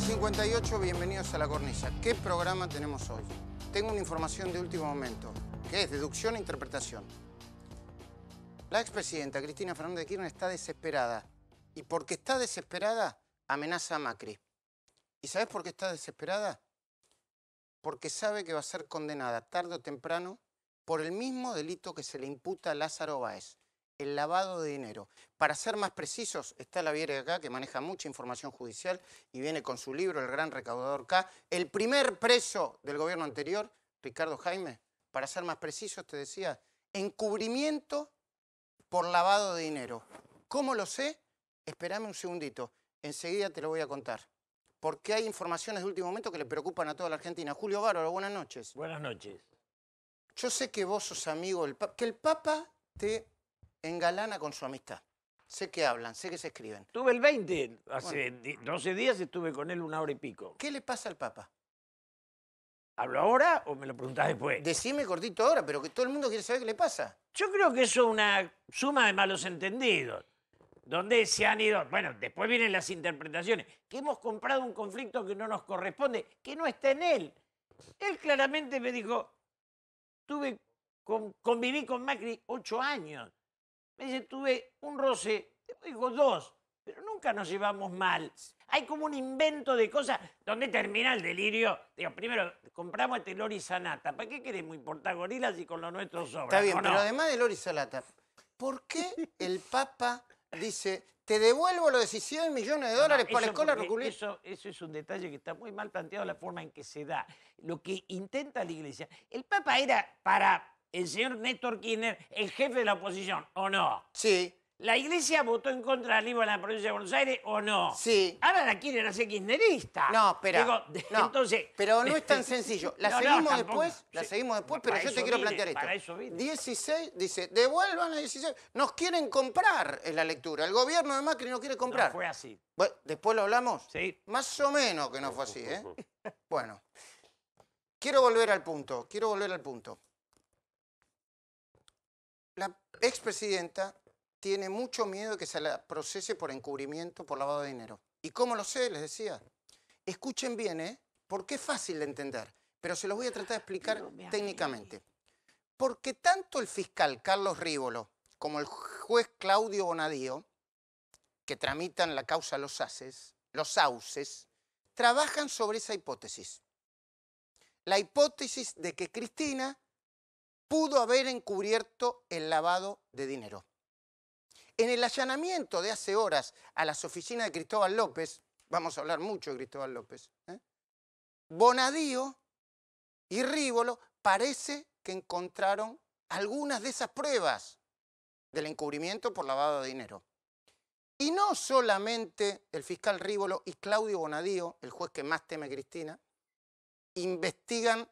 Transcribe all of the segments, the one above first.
58, bienvenidos a La cornisa. ¿Qué programa tenemos hoy? Tengo una información de último momento, que es deducción e interpretación. La expresidenta Cristina Fernández de Kirchner está desesperada. Y porque está desesperada, amenaza a Macri. ¿Y sabes por qué está desesperada? Porque sabe que va a ser condenada tarde o temprano por el mismo delito que se le imputa a Lázaro Báez, el lavado de dinero. Para ser más precisos, está la Viera acá, que maneja mucha información judicial y viene con su libro, El Gran Recaudador K. El primer preso del gobierno anterior, Ricardo Jaime, para ser más precisos, te decía, encubrimiento por lavado de dinero. ¿Cómo lo sé? Espérame un segundito, enseguida te lo voy a contar. Porque hay informaciones de último momento que le preocupan a toda la Argentina. Julio Bárbaro, buenas noches. Buenas noches. Yo sé que vos sos amigo del Papa, que el Papa te engalana con su amistad. Sé que hablan, sé que se escriben. Tuve el 20, hace 12 días estuve con él una hora y pico. ¿Qué le pasa al Papa? ¿Hablo ahora o me lo preguntás después? Decime cortito ahora, pero que todo el mundo quiere saber qué le pasa. Yo creo que eso es una suma de malos entendidos, donde se han ido, bueno, después vienen las interpretaciones, que hemos comprado un conflicto que no nos corresponde, que no está en él. Él claramente me dijo, tuve, conviví con Macri ocho años, me dice, tuve un roce, digo, dos, pero nunca nos llevamos mal. Hay como un invento de cosas donde termina el delirio. Digo, primero, compramos este Lori Sanata. ¿Para qué queremos importar gorilas y con lo nuestro sobra? Está bien, pero además de Lori Zanata, ¿por qué el Papa dice, te devuelvo los 17 millones de dólares para la escuela Eso, eso es un detalle que está muy mal planteado la forma en que se da. Lo que intenta la iglesia. El Papa era para el señor Néstor Kirchner el jefe de la oposición, ¿o no? Sí. ¿La iglesia votó en contra del libro de la provincia de Buenos Aires o no? Sí. Ahora la quieren hacer kirchnerista. No, espera. entonces... Pero no es tan sencillo. La seguimos después, la seguimos después, pero yo te quiero plantear esto. 16, dice, devuelvan a 16. Nos quieren comprar, en la lectura. El gobierno de Macri no quiere comprar. no fue así. ¿Después lo hablamos? Sí. Más o menos que no fue así, ¿eh? bueno. Quiero volver al punto, quiero volver al punto expresidenta tiene mucho miedo de que se la procese por encubrimiento, por lavado de dinero. ¿Y cómo lo sé? Les decía. Escuchen bien, ¿eh? Porque es fácil de entender, pero se los voy a tratar de explicar técnicamente. Porque tanto el fiscal Carlos Rívolo como el juez Claudio Bonadío, que tramitan la causa Los ACES, los sauces, trabajan sobre esa hipótesis. La hipótesis de que Cristina pudo haber encubierto el lavado de dinero. En el allanamiento de hace horas a las oficinas de Cristóbal López, vamos a hablar mucho de Cristóbal López, ¿eh? Bonadío y Rívolo parece que encontraron algunas de esas pruebas del encubrimiento por lavado de dinero. Y no solamente el fiscal Rívolo y Claudio Bonadío, el juez que más teme a Cristina, investigan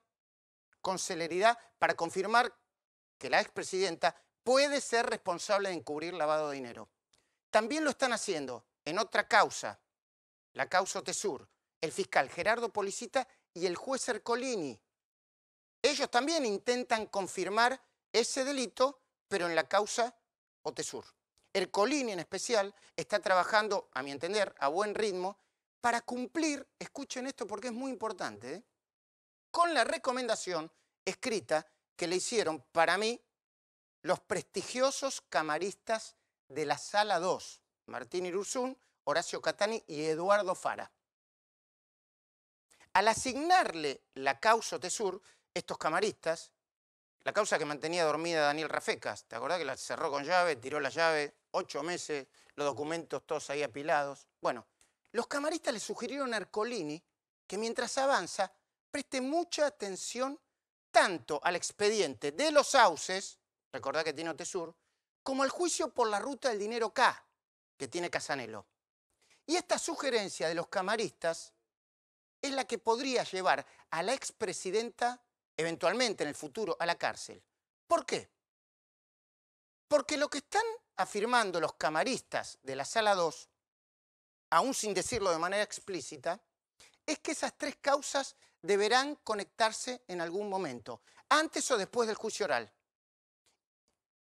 con celeridad para confirmar que la expresidenta puede ser responsable de encubrir lavado de dinero. También lo están haciendo en otra causa, la causa Otesur, el fiscal Gerardo Policita y el juez Ercolini. Ellos también intentan confirmar ese delito, pero en la causa Otesur. Ercolini en especial está trabajando, a mi entender, a buen ritmo para cumplir, escuchen esto porque es muy importante, ¿eh? con la recomendación escrita que le hicieron para mí los prestigiosos camaristas de la Sala 2, Martín Iruzún, Horacio Catani y Eduardo Fara. Al asignarle la causa Tesur, estos camaristas, la causa que mantenía dormida Daniel Rafecas, ¿te acordás que la cerró con llave, tiró la llave, ocho meses, los documentos todos ahí apilados? Bueno, los camaristas le sugirieron a Arcolini que mientras avanza preste mucha atención tanto al expediente de los sauces, recordad que tiene Otesur, como al juicio por la ruta del dinero K, que tiene Casanelo. Y esta sugerencia de los camaristas es la que podría llevar a la expresidenta, eventualmente en el futuro, a la cárcel. ¿Por qué? Porque lo que están afirmando los camaristas de la Sala 2, aún sin decirlo de manera explícita, es que esas tres causas deberán conectarse en algún momento, antes o después del juicio oral.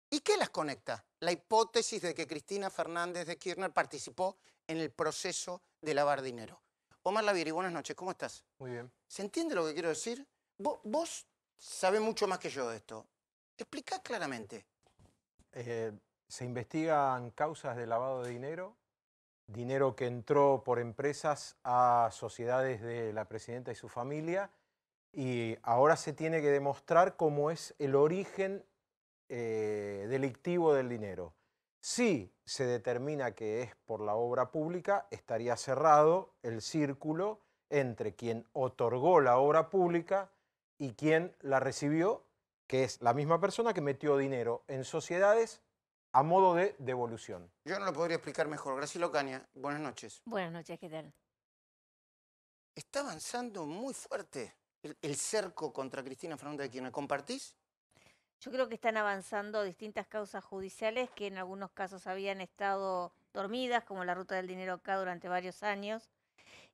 ¿Y qué las conecta? La hipótesis de que Cristina Fernández de Kirchner participó en el proceso de lavar dinero. Omar Lavieri, buenas noches, ¿cómo estás? Muy bien. ¿Se entiende lo que quiero decir? Vos, vos sabés mucho más que yo de esto. Explica claramente. Eh, se investigan causas de lavado de dinero dinero que entró por empresas a sociedades de la presidenta y su familia y ahora se tiene que demostrar cómo es el origen eh, delictivo del dinero. Si se determina que es por la obra pública, estaría cerrado el círculo entre quien otorgó la obra pública y quien la recibió, que es la misma persona que metió dinero en sociedades a modo de devolución. Yo no lo podría explicar mejor. Graciela Locania. buenas noches. Buenas noches, ¿qué tal? Está avanzando muy fuerte el, cerco contra Cristina Fernández de Kirchner. ¿Compartís? Yo creo que están avanzando distintas causas judiciales que en algunos casos habían estado dormidas, como la ruta del dinero acá durante varios años.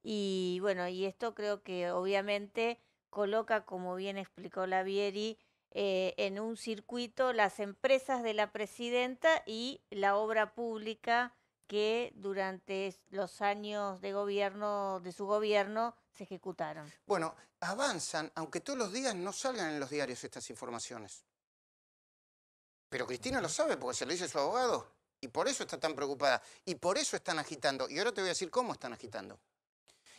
Y bueno, y esto creo que obviamente coloca, como bien explicó Lavieri, eh, en un circuito las empresas de la presidenta y la obra pública que durante los años de gobierno de su gobierno se ejecutaron. Bueno, avanzan, aunque todos los días no salgan en los diarios estas informaciones. Pero Cristina lo sabe porque se lo dice su abogado y por eso está tan preocupada y por eso están agitando. Y ahora te voy a decir cómo están agitando.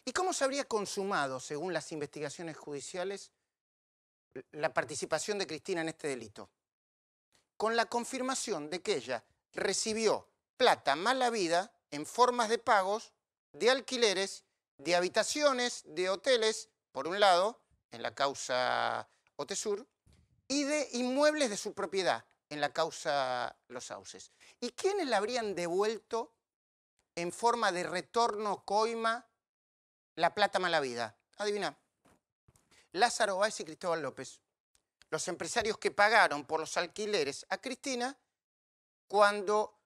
¿Y cómo se habría consumado, según las investigaciones judiciales, la participación de Cristina en este delito, con la confirmación de que ella recibió plata mala vida en formas de pagos, de alquileres, de habitaciones, de hoteles, por un lado, en la causa Otesur, y de inmuebles de su propiedad, en la causa Los Sauces. ¿Y quiénes la habrían devuelto en forma de retorno coima la plata mala vida? Adivina. Lázaro Báez y Cristóbal López, los empresarios que pagaron por los alquileres a Cristina cuando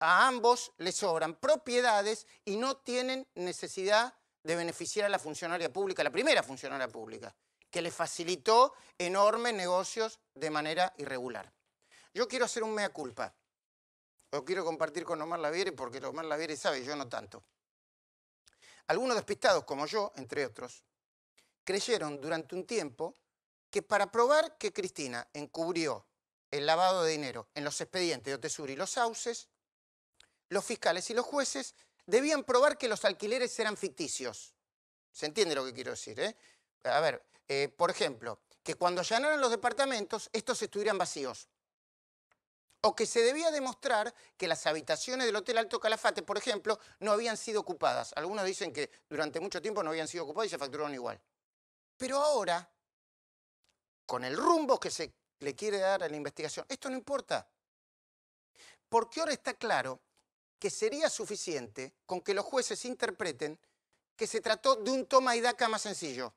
a ambos les sobran propiedades y no tienen necesidad de beneficiar a la funcionaria pública, la primera funcionaria pública, que le facilitó enormes negocios de manera irregular. Yo quiero hacer un mea culpa. Lo quiero compartir con Omar Laviere porque Omar Laviere sabe, yo no tanto. Algunos despistados como yo, entre otros, creyeron durante un tiempo que para probar que Cristina encubrió el lavado de dinero en los expedientes de Otesur y los sauces, los fiscales y los jueces debían probar que los alquileres eran ficticios. ¿Se entiende lo que quiero decir? Eh? A ver, eh, por ejemplo, que cuando llenaron los departamentos, estos estuvieran vacíos. O que se debía demostrar que las habitaciones del Hotel Alto Calafate, por ejemplo, no habían sido ocupadas. Algunos dicen que durante mucho tiempo no habían sido ocupadas y se facturaron igual. Pero ahora, con el rumbo que se le quiere dar a la investigación, esto no importa. Porque ahora está claro que sería suficiente con que los jueces interpreten que se trató de un toma y daca más sencillo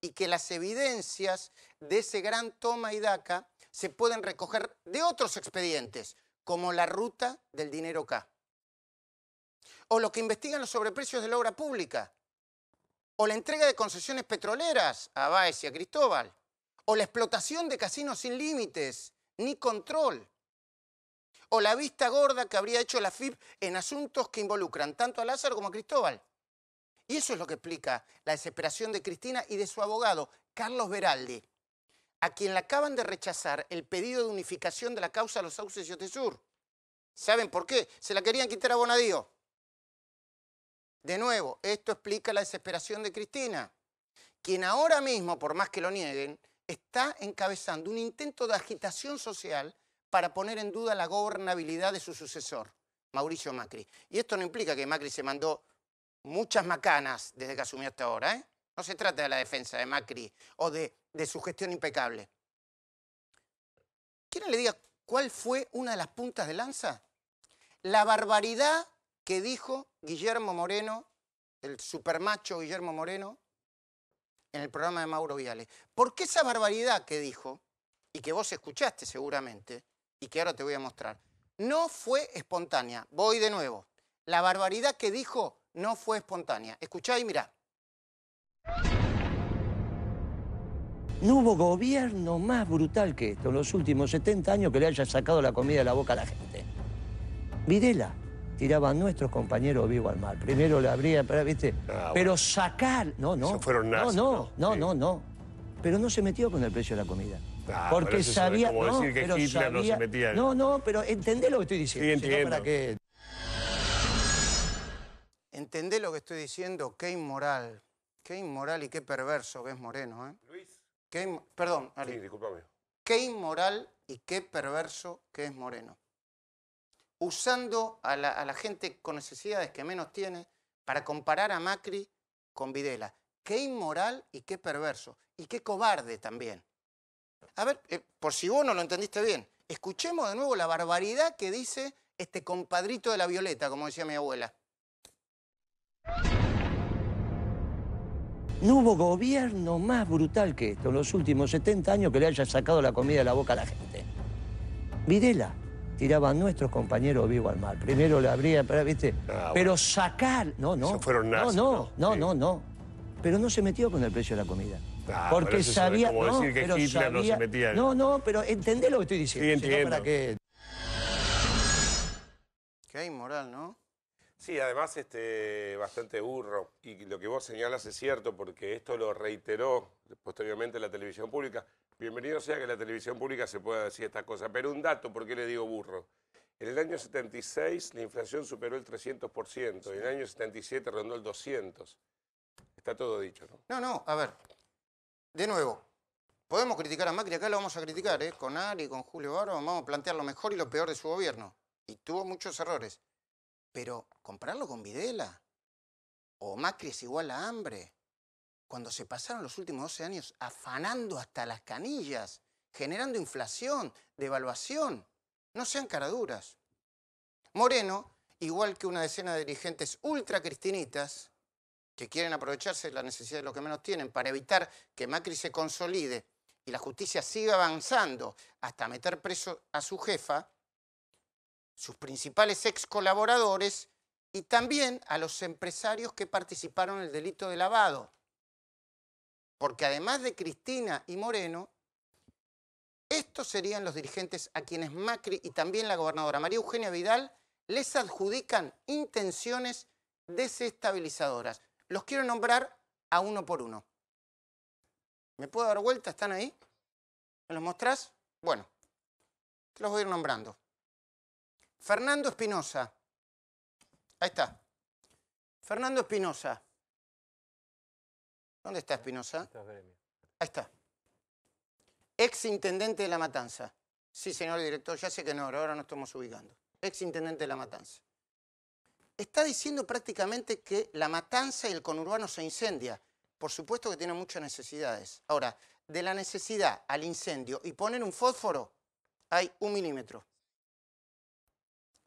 y que las evidencias de ese gran toma y daca se pueden recoger de otros expedientes, como la ruta del dinero K, o lo que investigan los sobreprecios de la obra pública, o la entrega de concesiones petroleras a Báez y a Cristóbal, o la explotación de casinos sin límites ni control, o la vista gorda que habría hecho la FIP en asuntos que involucran tanto a Lázaro como a Cristóbal. Y eso es lo que explica la desesperación de Cristina y de su abogado, Carlos Veraldi, a quien le acaban de rechazar el pedido de unificación de la causa a los sauces de Otesur. ¿Saben por qué? Se la querían quitar a Bonadío. De nuevo, esto explica la desesperación de Cristina, quien ahora mismo, por más que lo nieguen, está encabezando un intento de agitación social para poner en duda la gobernabilidad de su sucesor, Mauricio Macri. Y esto no implica que Macri se mandó muchas macanas desde que asumió hasta ahora. ¿eh? No se trata de la defensa de Macri o de, su gestión impecable. ¿Quién le diga cuál fue una de las puntas de lanza? La barbaridad que dijo Guillermo Moreno, el supermacho Guillermo Moreno, en el programa de Mauro Viale. Porque esa barbaridad que dijo, y que vos escuchaste seguramente, y que ahora te voy a mostrar, no fue espontánea. Voy de nuevo. La barbaridad que dijo no fue espontánea. Escuchá y mirá. No hubo gobierno más brutal que esto en los últimos 70 años que le haya sacado la comida de la boca a la gente. Videla, tiraban nuestros compañeros vivo al mar. Primero le abrían, pero, ¿viste? Ah, sacar. No, no. no, no, no, no, Pero no se metió con el precio de la comida. Ah, porque sabía. no, que no se metía. No, no, pero entendé lo que estoy diciendo. Sí, Entendé lo que estoy diciendo, qué inmoral. Qué inmoral y qué perverso que es Moreno, ¿eh? Luis. Qué Perdón, Sí, discúlpame. Qué inmoral y qué perverso que es Moreno usando a la, gente con necesidades que menos tiene para comparar a Macri con Videla. Qué inmoral y qué perverso. Y qué cobarde también. A ver, eh, por si vos no lo entendiste bien, escuchemos de nuevo la barbaridad que dice este compadrito de la Violeta, como decía mi abuela. No hubo gobierno más brutal que esto en los últimos 70 años que le haya sacado la comida de la boca a la gente. Videla, tiraban nuestros compañeros vivo al mar. Primero le abrían, pero, ¿viste? Ah, sacar. No, no. no, no, no, no, no. Pero no se metió con el precio de la comida. Ah, porque sabía. no, que no se metía. No, no, pero entendé lo que estoy diciendo. Sí, entiendo. Qué inmoral, ¿no? Sí, además este, bastante burro. Y lo que vos señalas es cierto, porque esto lo reiteró posteriormente la televisión pública. Bienvenido sea que la televisión pública se pueda decir estas cosas. Pero un dato, ¿por qué le digo burro? En el año 76 la inflación superó el 300% y en el año 77 rondó el 200%. Está todo dicho, ¿no? No, no, a ver. De nuevo, podemos criticar a Macri, acá lo vamos a criticar, ¿eh? con Ari, con Julio Barro, vamos a plantear lo mejor y lo peor de su gobierno. Y tuvo muchos errores. Pero compararlo con Videla o Macri es igual a hambre, cuando se pasaron los últimos 12 años afanando hasta las canillas, generando inflación, devaluación, no sean caraduras. Moreno, igual que una decena de dirigentes ultracristinitas, que quieren aprovecharse de la necesidad de los que menos tienen para evitar que Macri se consolide y la justicia siga avanzando hasta meter preso a su jefa, sus principales ex colaboradores y también a los empresarios que participaron en el delito de lavado. Porque además de Cristina y Moreno, estos serían los dirigentes a quienes Macri y también la gobernadora María Eugenia Vidal les adjudican intenciones desestabilizadoras. Los quiero nombrar a uno por uno. ¿Me puedo dar vuelta? ¿Están ahí? ¿Me los mostrás? Bueno, te los voy a ir nombrando. Fernando Espinosa. Ahí está. Fernando Espinosa. ¿Dónde está Espinosa? Ahí está. Ex intendente de La Matanza. Sí, señor director, ya sé que no, ahora nos estamos ubicando. Ex intendente de La Matanza. Está diciendo prácticamente que La Matanza y el conurbano se incendia. Por supuesto que tiene muchas necesidades. Ahora, de la necesidad al incendio y poner un fósforo, hay un milímetro.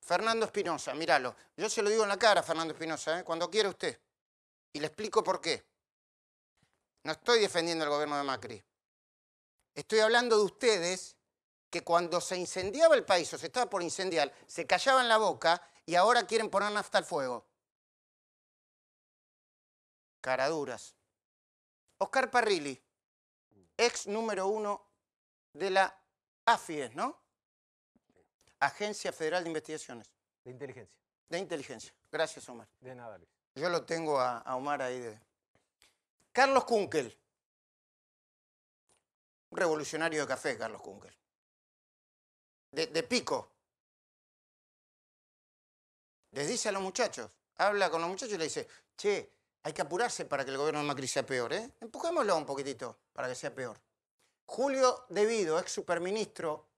Fernando Espinosa, míralo. Yo se lo digo en la cara Fernando Espinosa, ¿eh? cuando quiera usted. Y le explico por qué. No estoy defendiendo al gobierno de Macri. Estoy hablando de ustedes que cuando se incendiaba el país o se estaba por incendiar, se callaban la boca y ahora quieren poner nafta al fuego. Caraduras. Oscar Parrilli, ex número uno de la AFIES, ¿no? Agencia Federal de Investigaciones. De inteligencia. De inteligencia. Gracias, Omar. De nada, Luis. Yo lo tengo a, Omar ahí. De... Carlos Kunkel. Un revolucionario de café, Carlos Kunkel. De, pico. Les dice a los muchachos, habla con los muchachos y le dice, che, hay que apurarse para que el gobierno de Macri sea peor, ¿eh? Empujémoslo un poquitito para que sea peor. Julio Devido, ex superministro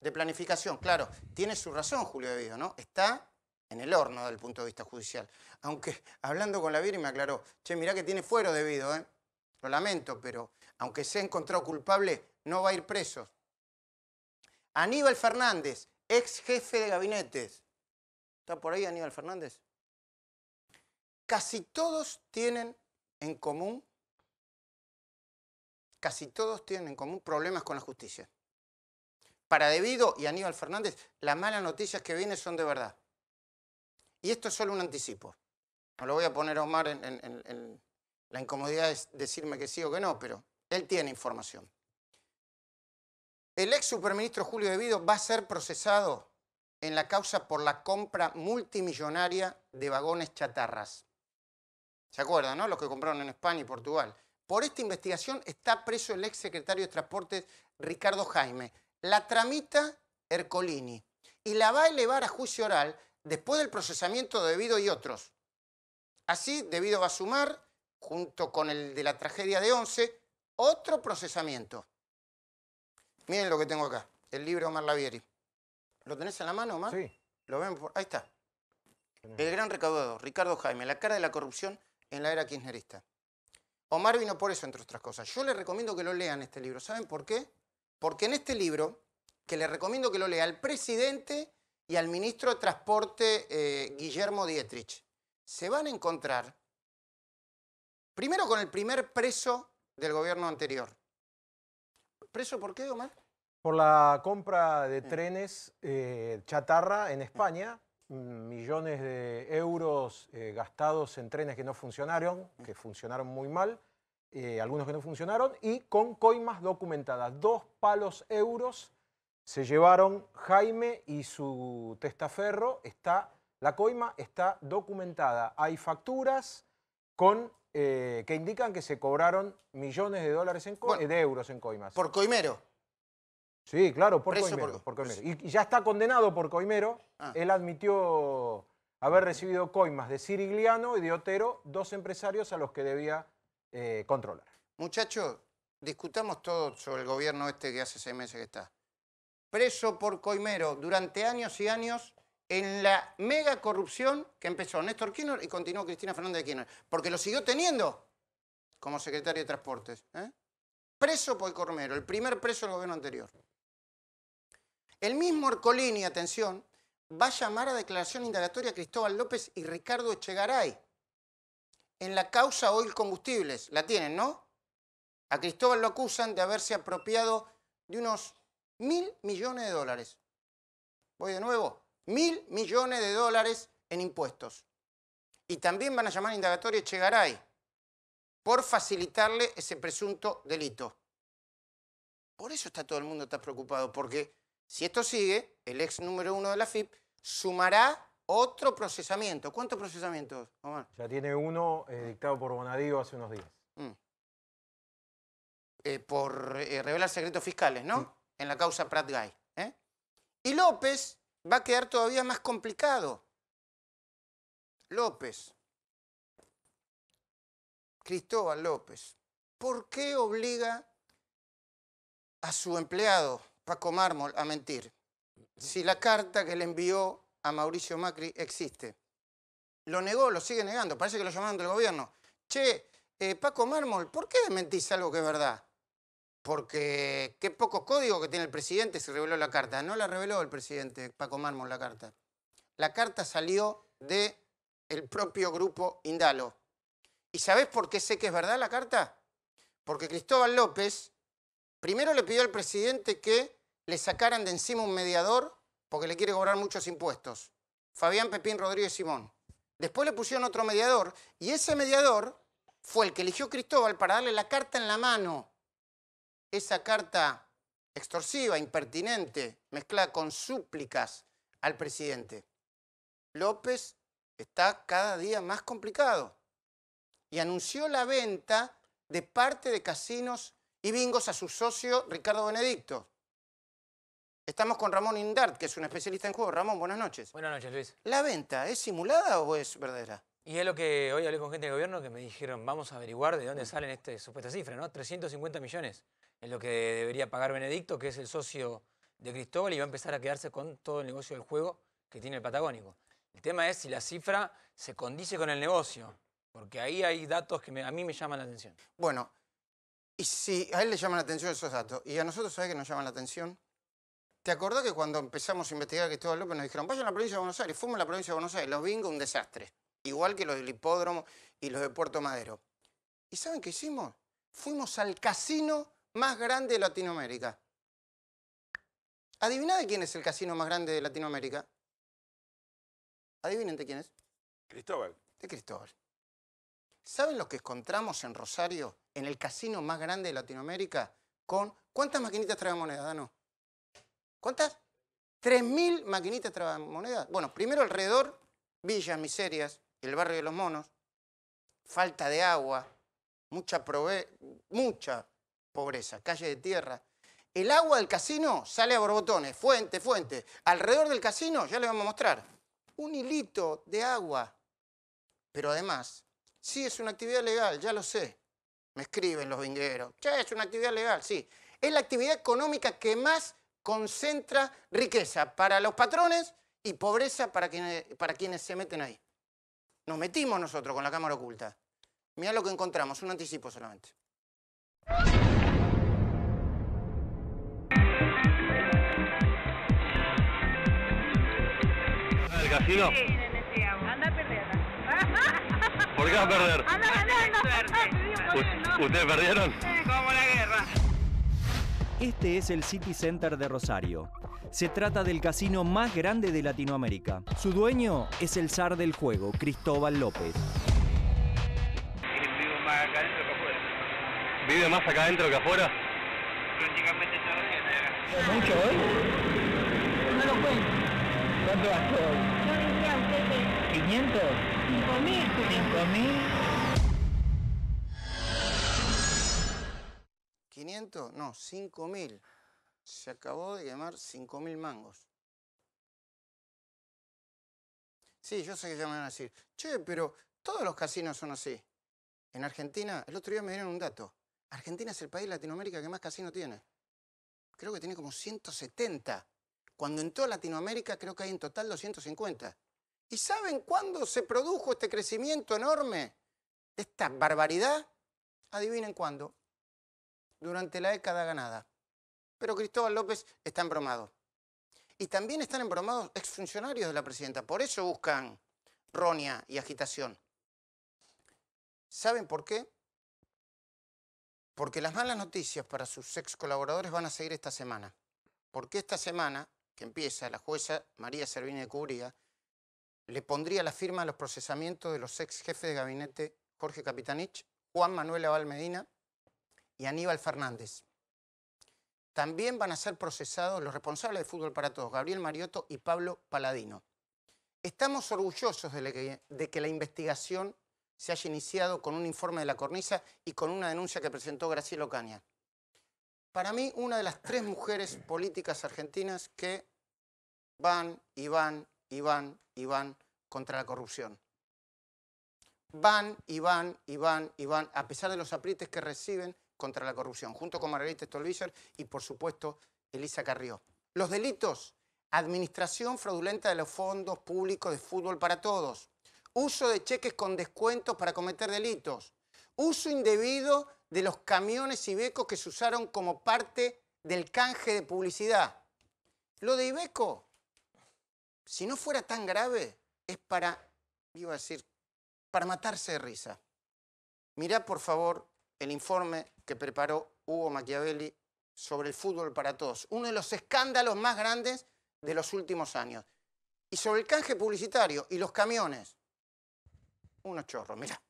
de planificación, claro, tiene su razón Julio de Vido, ¿no? Está en el horno desde el punto de vista judicial. Aunque hablando con la Viri me aclaró, che, mirá que tiene fuero debido, ¿eh? Lo lamento, pero aunque ha encontrado culpable, no va a ir preso. Aníbal Fernández, ex jefe de gabinetes. ¿Está por ahí Aníbal Fernández? Casi todos tienen en común, casi todos tienen en común problemas con la justicia para Debido y Aníbal Fernández, las malas noticias que vienen son de verdad. Y esto es solo un anticipo. No lo voy a poner a Omar en, la incomodidad de decirme que sí o que no, pero él tiene información. El ex superministro Julio Devido va a ser procesado en la causa por la compra multimillonaria de vagones chatarras. ¿Se acuerdan, no? Los que compraron en España y Portugal. Por esta investigación está preso el ex secretario de Transportes Ricardo Jaime, la tramita Ercolini y la va a elevar a juicio oral después del procesamiento de Debido y otros. Así, Debido va a sumar, junto con el de la tragedia de Once, otro procesamiento. Miren lo que tengo acá, el libro de Omar Lavieri. ¿Lo tenés en la mano, Omar? Sí. ¿Lo ven Ahí está. El gran recaudador, Ricardo Jaime, la cara de la corrupción en la era kirchnerista. Omar vino por eso, entre otras cosas. Yo les recomiendo que lo lean este libro. ¿Saben por qué? Porque en este libro, que le recomiendo que lo lea al presidente y al ministro de Transporte eh, Guillermo Dietrich, se van a encontrar primero con el primer preso del gobierno anterior. ¿Preso por qué, Omar? Por la compra de mm. trenes eh, chatarra en España, mm, millones de euros eh, gastados en trenes que no funcionaron, que mm. funcionaron muy mal, eh, algunos que no funcionaron, y con coimas documentadas. Dos palos euros se llevaron Jaime y su testaferro. Está, la coima está documentada. Hay facturas con, eh, que indican que se cobraron millones de, dólares en de euros en coimas. Por coimero. Sí, claro, por coimero. Y, ya está condenado por coimero. Ah. Él admitió haber recibido coimas de Sirigliano y de Otero, dos empresarios a los que debía eh, Muchachos, discutamos todo sobre el gobierno este que hace seis meses que está. Preso por Coimero durante años y años en la mega corrupción que empezó Néstor Kirchner y continuó Cristina Fernández de Kirchner, porque lo siguió teniendo como secretario de Transportes. ¿eh? Preso por Coimero, el primer preso del gobierno anterior. El mismo Orcolini, atención, va a llamar a declaración indagatoria a Cristóbal López y Ricardo Echegaray en la causa Oil Combustibles. La tienen, ¿no? A Cristóbal lo acusan de haberse apropiado de unos mil millones de dólares. Voy de nuevo, mil millones de dólares en impuestos. Y también van a llamar a indagatoria Chegaray por facilitarle ese presunto delito. Por eso está todo el mundo tan preocupado, porque si esto sigue, el ex número uno de la FIP sumará otro procesamiento. ¿Cuántos procesamientos, Omar? Ya tiene uno eh, dictado por Bonadío hace unos días. Mm. Eh, por eh, revelar secretos fiscales, ¿no? En la causa Prat Guy. Y López va a quedar todavía más complicado. López. Cristóbal López. ¿Por qué obliga a su empleado, Paco Mármol, a mentir? Si la carta que le envió a Mauricio Macri existe. Lo negó, lo sigue negando, parece que lo llamaron del gobierno. Che, eh, Paco Mármol, ¿por qué desmentís algo que es verdad? Porque qué poco código que tiene el presidente si reveló la carta. No la reveló el presidente Paco Mármol la carta. La carta salió del propio grupo Indalo. ¿Y sabés por qué sé que es verdad la carta? Porque Cristóbal López primero le pidió al presidente que le sacaran de encima un mediador porque le quiere cobrar muchos impuestos. Fabián Pepín Rodríguez Simón. Después le pusieron otro mediador y ese mediador fue el que eligió Cristóbal para darle la carta en la mano. Esa carta extorsiva, impertinente, mezclada con súplicas al presidente. López está cada día más complicado y anunció la venta de parte de casinos y bingos a su socio Ricardo Benedicto. Estamos con Ramón Indart, que es un especialista en juego. Ramón, buenas noches. Buenas noches, Luis. ¿La venta es simulada o es verdadera? Y es lo que hoy hablé con gente del gobierno que me dijeron, vamos a averiguar de dónde salen estas supuestas cifra, ¿no? 350 millones es lo que debería pagar Benedicto, que es el socio de Cristóbal y va a empezar a quedarse con todo el negocio del juego que tiene el Patagónico. El tema es si la cifra se condice con el negocio, porque ahí hay datos que a mí me llaman la atención. Bueno, y si a él le llaman la atención esos datos y a nosotros, ¿sabes que nos llaman la atención? ¿Te acordás que cuando empezamos a investigar que Cristóbal López nos dijeron, vayan a la provincia de Buenos Aires? Fuimos a la provincia de Buenos Aires, los bingos un desastre. Igual que los del hipódromo y los de Puerto Madero. ¿Y saben qué hicimos? Fuimos al casino más grande de Latinoamérica. ¿Adivinad de quién es el casino más grande de Latinoamérica? Adivinen de quién es. Cristóbal. De Cristóbal. ¿Saben lo que encontramos en Rosario, en el casino más grande de Latinoamérica? Con ¿Cuántas maquinitas trae moneda, Dano? ¿Cuántas? 3.000 maquinitas monedas. Bueno, primero alrededor, villas, miserias, el barrio de los monos, falta de agua, mucha, mucha pobreza, calle de tierra. El agua del casino sale a borbotones, fuente, fuente. Alrededor del casino, ya le vamos a mostrar, un hilito de agua. Pero además, sí es una actividad legal, ya lo sé. Me escriben los vingueros. Ya es una actividad legal, sí. Es la actividad económica que más concentra riqueza para los patrones y pobreza para quienes, para quienes se meten ahí. Nos metimos nosotros con la cámara oculta. mira lo que encontramos, un anticipo solamente. Anda a perder. ¿Por qué a perder? ¿Ustedes perdieron? Como la guerra. Este es el City Center de Rosario. Se trata del casino más grande de Latinoamérica. Su dueño es el zar del juego, Cristóbal López. ¿Vive más acá adentro que afuera. ¿Vive más acá adentro que afuera? Prácticamente no lo ¿Mucho hoy? No lo cuento. ¿Cuánto gastó hoy? ¿500? 5.000. ¿5.000? no, No, 5.000. Se acabó de llamar 5.000 mangos. Sí, yo sé que ya me van a decir, che, pero todos los casinos son así. En Argentina, el otro día me dieron un dato. Argentina es el país de Latinoamérica que más casinos tiene. Creo que tiene como 170. Cuando en toda Latinoamérica creo que hay en total 250. ¿Y saben cuándo se produjo este crecimiento enorme? Esta barbaridad. Adivinen cuándo durante la década ganada. Pero Cristóbal López está embromado. Y también están embromados exfuncionarios de la presidenta. Por eso buscan ronia y agitación. ¿Saben por qué? Porque las malas noticias para sus ex colaboradores van a seguir esta semana. Porque esta semana, que empieza, la jueza María Servini de Cubría le pondría la firma a los procesamientos de los ex jefes de gabinete Jorge Capitanich, Juan Manuel Abal Medina y Aníbal Fernández. También van a ser procesados los responsables de Fútbol para Todos, Gabriel Mariotto y Pablo Paladino. Estamos orgullosos de, que, la investigación se haya iniciado con un informe de la cornisa y con una denuncia que presentó Graciela Ocaña. Para mí, una de las tres mujeres políticas argentinas que van y van y van y van contra la corrupción. Van y van y van y van, a pesar de los aprietes que reciben contra la corrupción, junto con Margarita Stolbizer y, por supuesto, Elisa Carrió. Los delitos, administración fraudulenta de los fondos públicos de fútbol para todos, uso de cheques con descuentos para cometer delitos, uso indebido de los camiones Ibeco que se usaron como parte del canje de publicidad. Lo de Ibeco, si no fuera tan grave, es para, iba a decir, para matarse de risa. Mirá, por favor, el informe que preparó Hugo Machiavelli sobre el fútbol para todos, uno de los escándalos más grandes de los últimos años. Y sobre el canje publicitario y los camiones, unos chorros, mira.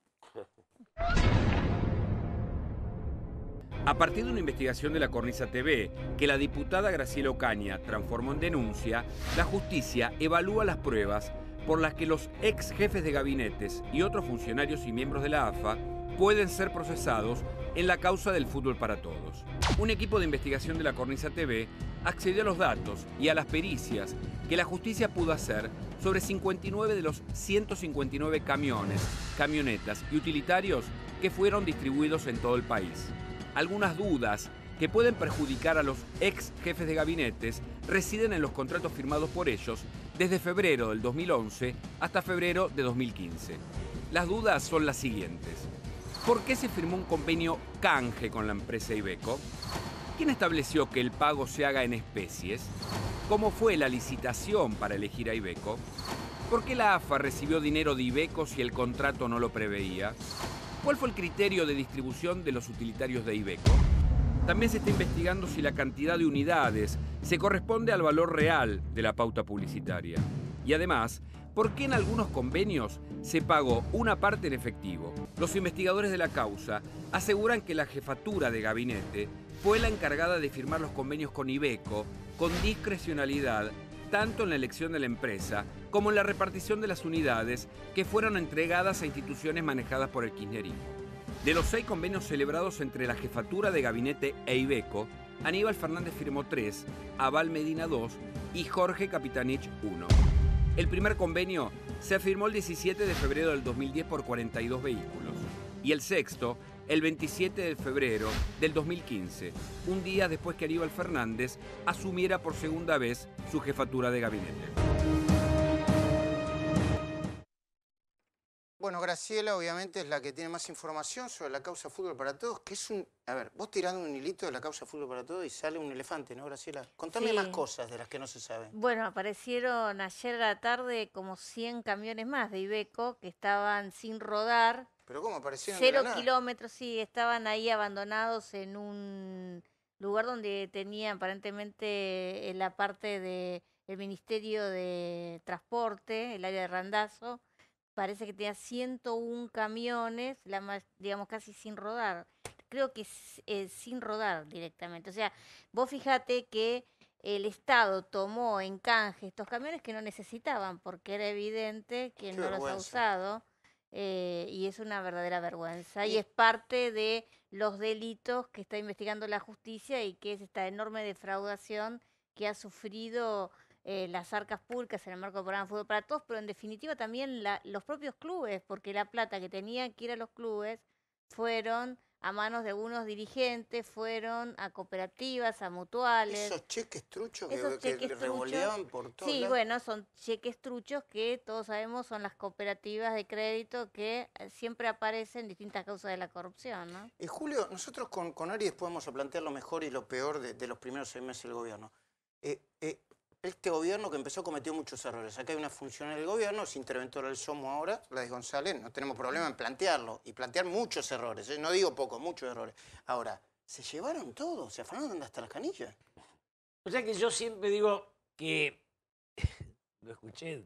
A partir de una investigación de la Cornisa TV, que la diputada Graciela Ocaña transformó en denuncia, la justicia evalúa las pruebas por las que los ex jefes de gabinetes y otros funcionarios y miembros de la AFA pueden ser procesados en la causa del fútbol para todos. Un equipo de investigación de la Cornisa TV accedió a los datos y a las pericias que la justicia pudo hacer sobre 59 de los 159 camiones, camionetas y utilitarios que fueron distribuidos en todo el país. Algunas dudas que pueden perjudicar a los ex jefes de gabinetes residen en los contratos firmados por ellos desde febrero del 2011 hasta febrero de 2015. Las dudas son las siguientes. ¿Por qué se firmó un convenio canje con la empresa Ibeco? ¿Quién estableció que el pago se haga en especies? ¿Cómo fue la licitación para elegir a Ibeco? ¿Por qué la AFA recibió dinero de Ibeco si el contrato no lo preveía? ¿Cuál fue el criterio de distribución de los utilitarios de Ibeco? También se está investigando si la cantidad de unidades se corresponde al valor real de la pauta publicitaria. Y además, por qué en algunos convenios se pagó una parte en efectivo. Los investigadores de la causa aseguran que la jefatura de gabinete fue la encargada de firmar los convenios con Ibeco con discrecionalidad tanto en la elección de la empresa como en la repartición de las unidades que fueron entregadas a instituciones manejadas por el kirchnerismo. De los seis convenios celebrados entre la jefatura de gabinete e Ibeco, Aníbal Fernández firmó tres, Aval Medina dos y Jorge Capitanich uno. El primer convenio se firmó el 17 de febrero del 2010 por 42 vehículos y el sexto el 27 de febrero del 2015, un día después que Aníbal Fernández asumiera por segunda vez su jefatura de gabinete. Bueno, Graciela obviamente es la que tiene más información sobre la causa Fútbol para Todos, que es un... A ver, vos tirando un hilito de la causa Fútbol para Todos y sale un elefante, ¿no, Graciela? Contame más cosas de las que no se saben. Bueno, aparecieron ayer a la tarde como 100 camiones más de Ibeco que estaban sin rodar. ¿Pero cómo aparecieron? Cero kilómetros, sí, estaban ahí abandonados en un lugar donde tenía aparentemente eh, la parte del Ministerio de Transporte, el área de Randazo parece que tenía 101 camiones, la digamos casi sin rodar. Creo que eh, sin rodar directamente. O sea, vos fíjate que el Estado tomó en canje estos camiones que no necesitaban, porque era evidente que no los ha usado. Eh, y es una verdadera vergüenza. y es parte de los delitos que está investigando la justicia y que es esta enorme defraudación que ha sufrido eh, las arcas públicas en el marco del programa Fútbol para Todos, pero en definitiva también los propios clubes, porque la plata que tenían que ir a los clubes fueron a manos de unos dirigentes, fueron a cooperativas, a mutuales. Esos cheques truchos que, por todo. Sí, bueno, son cheques truchos que todos sabemos son las cooperativas de crédito que eh, siempre aparecen distintas causas de la corrupción. ¿no? Julio, nosotros con, con Aries podemos plantear lo mejor y lo peor de, los primeros seis meses del gobierno. Eh, eh este gobierno que empezó cometió muchos errores. Acá hay una función del gobierno, es interventó el SOMO ahora, la de González, no tenemos problema en plantearlo y plantear muchos errores, ¿eh? no digo poco, muchos errores. Ahora, se llevaron todo, se afanaron hasta las canillas. O sea que yo siempre digo que, lo escuché,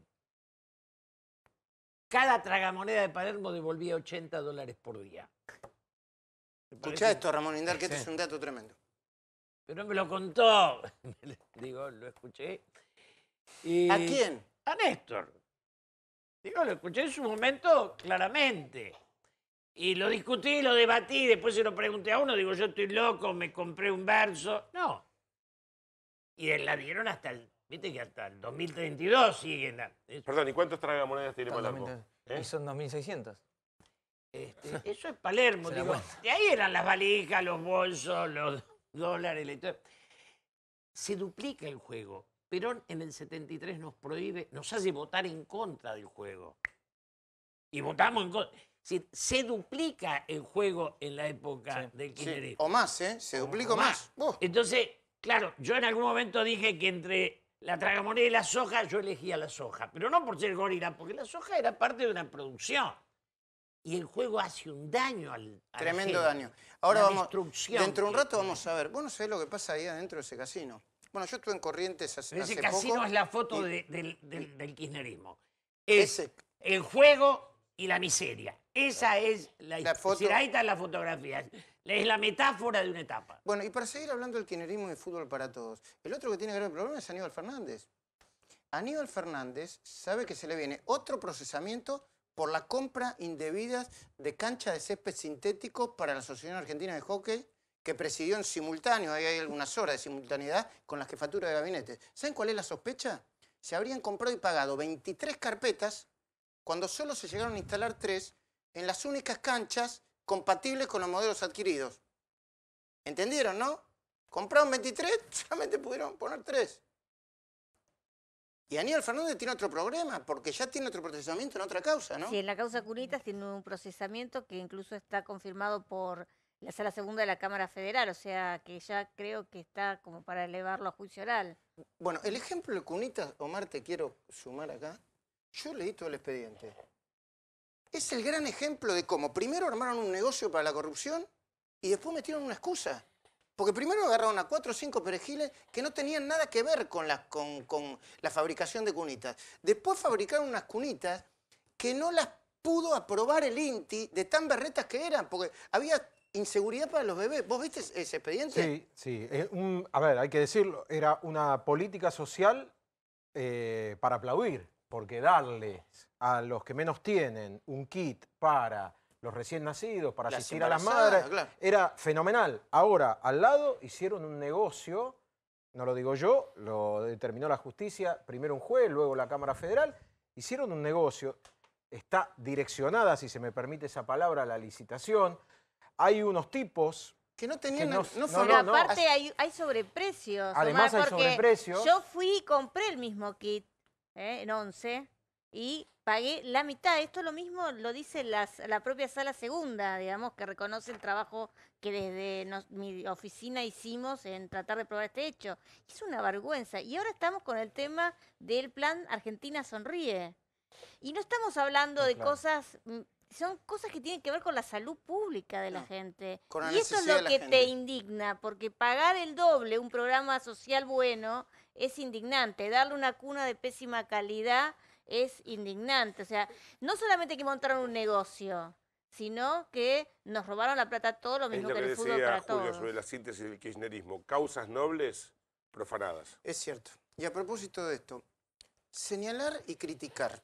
cada tragamoneda de Palermo devolvía 80 dólares por día. Escucha esto, Ramón Indar, que este es un dato tremendo. Pero no me lo contó. Digo, lo escuché. ¿A quién? A Néstor. Digo, lo escuché en su momento claramente. Y lo discutí, lo debatí, después se lo pregunté a uno, digo, yo estoy loco, me compré un verso. No. Y la dieron hasta el, viste que hasta el 2032 siguen. Perdón, ¿y cuántos tragamonedas tiene Palermo? son 2600. Este, eso es Palermo, digo. De ahí eran las valijas, los bolsos, los dólares. se duplica el juego. Perón en el 73 nos prohíbe, nos hace votar en contra del juego. Y votamos en contra. se duplica el juego en la época de del O más, ¿eh? Se duplica más. Entonces, claro, yo en algún momento dije que entre la tragamoneda y la soja yo elegía la soja. Pero no por ser gorila, porque la soja era parte de una producción y el juego hace un daño al, Tremendo daño. Ahora vamos, dentro de un rato vamos a ver. Vos no sabés lo que pasa ahí adentro de ese casino. Bueno, yo estuve en Corrientes hace, poco. ese casino es la foto del, del, kirchnerismo. Es ese. el juego y la miseria. Esa es la, la foto. ahí está las fotografías. Es la metáfora de una etapa. Bueno, y para seguir hablando del kirchnerismo y fútbol para todos, el otro que tiene gran problema es Aníbal Fernández. Aníbal Fernández sabe que se le viene otro procesamiento por la compra indebida de canchas de césped sintético para la Asociación Argentina de Hockey, que presidió en simultáneo, ahí hay algunas horas de simultaneidad, con la jefatura de gabinete. ¿Saben cuál es la sospecha? Se habrían comprado y pagado 23 carpetas cuando solo se llegaron a instalar tres en las únicas canchas compatibles con los modelos adquiridos. ¿Entendieron, no? Compraron 23, solamente pudieron poner tres. Y Aníbal Fernández tiene otro problema, porque ya tiene otro procesamiento en otra causa, ¿no? Sí, en la causa Cunitas tiene un procesamiento que incluso está confirmado por la Sala Segunda de la Cámara Federal, o sea que ya creo que está como para elevarlo a juicio oral. Bueno, el ejemplo de Cunitas, Omar, te quiero sumar acá. Yo leí todo el expediente. Es el gran ejemplo de cómo primero armaron un negocio para la corrupción y después metieron una excusa. Porque primero agarraron a cuatro o cinco perejiles que no tenían nada que ver con la, fabricación de cunitas. Después fabricaron unas cunitas que no las pudo aprobar el INTI de tan berretas que eran, porque había inseguridad para los bebés. ¿Vos viste ese expediente? Sí, sí. a ver, hay que decirlo, era una política social eh, para aplaudir, porque darle a los que menos tienen un kit para los recién nacidos, para asistir a las madres. Era fenomenal. Ahora, al lado hicieron un negocio, no lo digo yo, lo determinó la justicia, primero un juez, luego la Cámara Federal, hicieron un negocio, está direccionada, si se me permite esa palabra, la licitación. Hay unos tipos que no tenían... no, pero aparte hay, sobreprecios. Además hay sobreprecios. Yo fui y compré el mismo kit ¿eh? en 11 y pagué la mitad. Esto lo mismo lo dice la propia sala segunda, digamos, que reconoce el trabajo que desde mi oficina hicimos en tratar de probar este hecho. Es una vergüenza. Y ahora estamos con el tema del plan Argentina Sonríe. Y no estamos hablando de cosas mm, son cosas que tienen que ver con la salud pública de la gente. y eso es lo que te indigna, porque pagar el doble un programa social bueno es indignante. Darle una cuna de pésima calidad es indignante. O sea, no solamente que montaron un negocio, sino que nos robaron la plata todo lo mismo lo que, que, el fútbol para Julio sobre la síntesis del kirchnerismo, causas nobles profanadas. Es cierto. Y a propósito de esto, señalar y criticar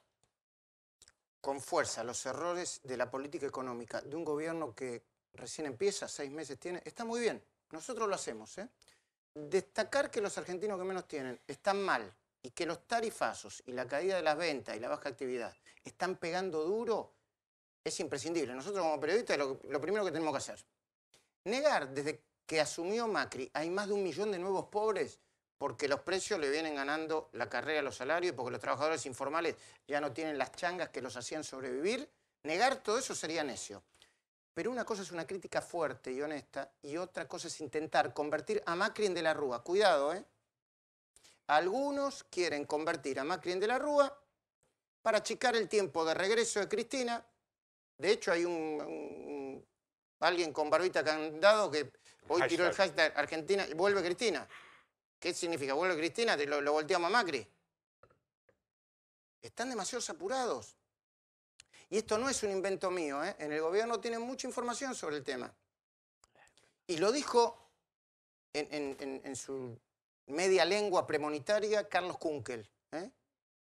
con fuerza los errores de la política económica de un gobierno que recién empieza, seis meses tiene, está muy bien. Nosotros lo hacemos. ¿eh? Destacar que los argentinos que menos tienen están mal, y que los tarifazos y la caída de las ventas y la baja actividad están pegando duro, es imprescindible. Nosotros como periodistas lo, primero que tenemos que hacer. Negar desde que asumió Macri hay más de un millón de nuevos pobres porque los precios le vienen ganando la carrera a los salarios y porque los trabajadores informales ya no tienen las changas que los hacían sobrevivir. Negar todo eso sería necio. Pero una cosa es una crítica fuerte y honesta y otra cosa es intentar convertir a Macri en de la Rúa. Cuidado, ¿eh? Algunos quieren convertir a Macri en de la Rúa para achicar el tiempo de regreso de Cristina. De hecho, hay un, alguien con barbita candado que hoy tiró el hashtag Argentina y vuelve Cristina. ¿Qué significa? ¿Vuelve Cristina? Lo, volteamos a Macri. Están demasiado apurados. Y esto no es un invento mío. ¿eh? En el gobierno tienen mucha información sobre el tema. Y lo dijo en su media lengua premonitaria, Carlos Kunkel. ¿eh?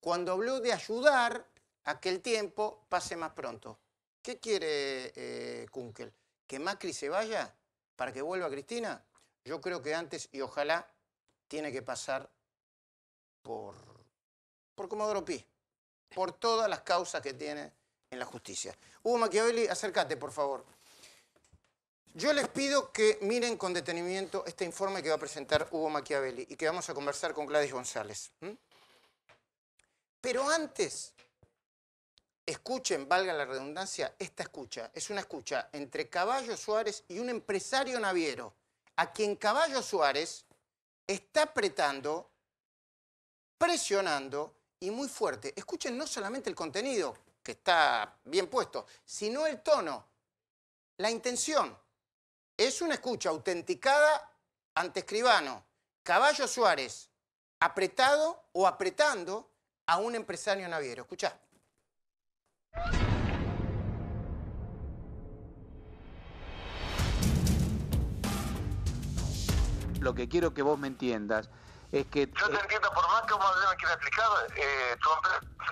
Cuando habló de ayudar a que el tiempo pase más pronto. ¿Qué quiere eh, Kunkel? ¿Que Macri se vaya para que vuelva Cristina? Yo creo que antes, y ojalá, tiene que pasar por, por Comodoro Pi, por todas las causas que tiene en la justicia. Hugo Machiavelli, acércate, por favor. Yo les pido que miren con detenimiento este informe que va a presentar Hugo Machiavelli y que vamos a conversar con Gladys González. Pero antes, escuchen, valga la redundancia, esta escucha. Es una escucha entre Caballo Suárez y un empresario naviero, a quien Caballo Suárez está apretando, presionando y muy fuerte. Escuchen no solamente el contenido, que está bien puesto, sino el tono, la intención es una escucha autenticada ante escribano, Caballo Suárez, apretado o apretando a un empresario naviero. Escuchá. Lo que quiero que vos me entiendas es que... Yo te entiendo, por más que vos me quieras explicar, eh,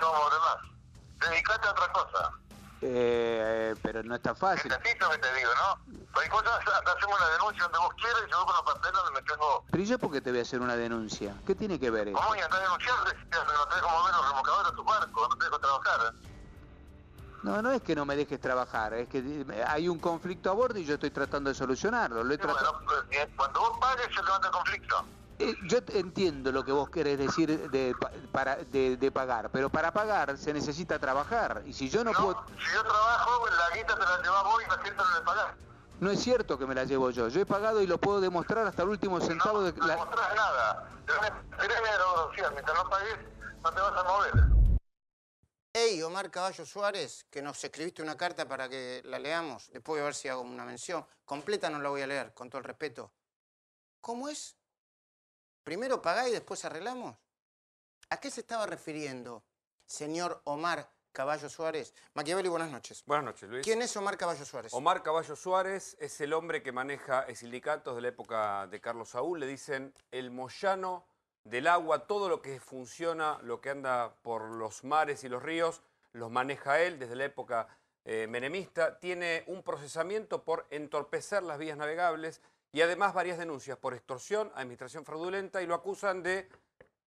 no va más. Dedicate a otra cosa. Eh, pero no está fácil. Es este que te digo, no? hacemos una denuncia donde vos quieres, yo con la me tengo... Pero yo porque te voy a hacer una denuncia. ¿Qué tiene que ver eso? ¿Cómo a estás denunciando? No te dejo mover los remolcadores a tu barco, no te dejo trabajar. No, no es que no me dejes trabajar, es que eh, hay un conflicto a bordo y yo estoy tratando de solucionarlo. Lo he sí, bueno, pues, cuando vos pagues se levanta el conflicto yo entiendo lo que vos querés decir de, para, de, pagar, pero para pagar se necesita trabajar. Y si yo no, puedo. Si yo trabajo, la guita te la llevas vos y la siento no pagar. No es cierto que me la llevo yo. Yo he pagado y lo puedo demostrar hasta el último centavo no, de la. No demostrás nada. o mientras no pagues, no te vas a mover. Hey, Omar Caballo Suárez, que nos escribiste una carta para que la leamos. Después voy a ver si hago una mención. Completa no la voy a leer, con todo el respeto. ¿Cómo es? Primero pagá y después arreglamos. ¿A qué se estaba refiriendo, señor Omar Caballo Suárez? Maquiavelo, buenas noches. Buenas noches, Luis. ¿Quién es Omar Caballo Suárez? Omar Caballo Suárez es el hombre que maneja sindicatos de la época de Carlos Saúl. Le dicen el Moyano del agua, todo lo que funciona, lo que anda por los mares y los ríos, los maneja él desde la época eh, menemista. Tiene un procesamiento por entorpecer las vías navegables, y además varias denuncias por extorsión, administración fraudulenta y lo acusan de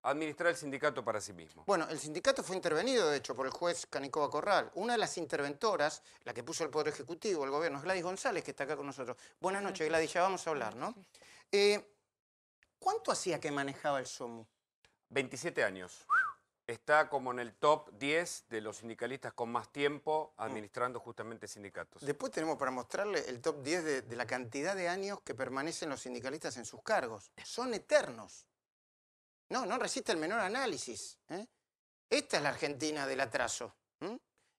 administrar el sindicato para sí mismo. Bueno, el sindicato fue intervenido, de hecho, por el juez Canicoba Corral. Una de las interventoras, la que puso el Poder Ejecutivo, el gobierno, es Gladys González, que está acá con nosotros. Buenas noches, Gladys, ya vamos a hablar, ¿no? Eh, ¿Cuánto hacía que manejaba el SOMU? 27 años está como en el top 10 de los sindicalistas con más tiempo administrando justamente sindicatos. Después tenemos para mostrarle el top 10 de, la cantidad de años que permanecen los sindicalistas en sus cargos. Son eternos. No, no resiste el menor análisis. ¿eh? Esta es la Argentina del atraso,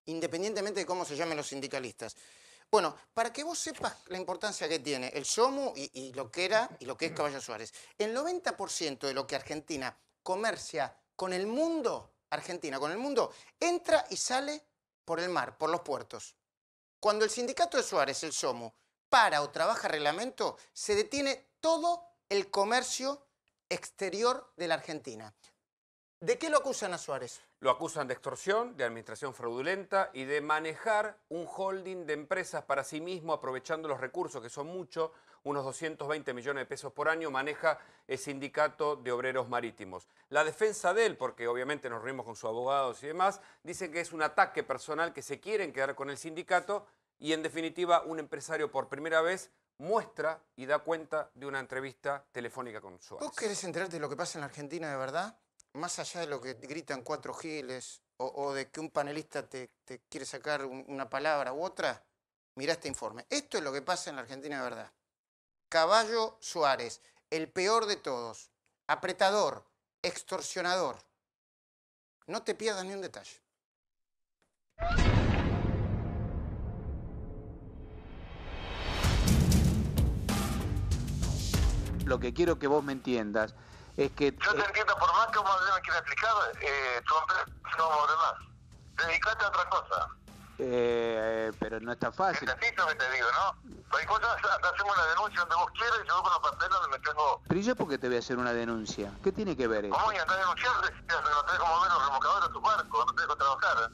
independientemente de cómo se llamen los sindicalistas. Bueno, para que vos sepas la importancia que tiene el SOMU y, y lo que era y lo que es Caballo Suárez, el 90% de lo que Argentina comercia con el mundo, Argentina, con el mundo, entra y sale por el mar, por los puertos. Cuando el sindicato de Suárez, el SOMU, para o trabaja reglamento, se detiene todo el comercio exterior de la Argentina. ¿De qué lo acusan a Suárez? Lo acusan de extorsión, de administración fraudulenta y de manejar un holding de empresas para sí mismo, aprovechando los recursos, que son muchos, unos 220 millones de pesos por año, maneja el sindicato de obreros marítimos. La defensa de él, porque obviamente nos reunimos con sus abogados y demás, dicen que es un ataque personal, que se quieren quedar con el sindicato y en definitiva un empresario por primera vez muestra y da cuenta de una entrevista telefónica con Suárez. ¿Tú querés enterarte de lo que pasa en Argentina de verdad? más allá de lo que gritan cuatro giles o, de que un panelista te, quiere sacar una palabra u otra, mira este informe. Esto es lo que pasa en la Argentina de verdad. Caballo Suárez, el peor de todos, apretador, extorsionador. No te pierdas ni un detalle. Lo que quiero que vos me entiendas es que... Yo te eh, entiendo, por más que un modelo me quiera explicar, eh, tu empresa no de más. Dedicate a otra cosa. Eh, pero no está fácil. Es que te digo, ¿no? Hay cosas, hacemos una denuncia donde vos quieres, yo con la papeles donde me tengo... Pero yo por qué te voy a hacer una denuncia? ¿Qué tiene que ver eso? ¿Cómo voy a andar denunciando? No te dejo mover los remolcadores a tu barco, no te dejo trabajar.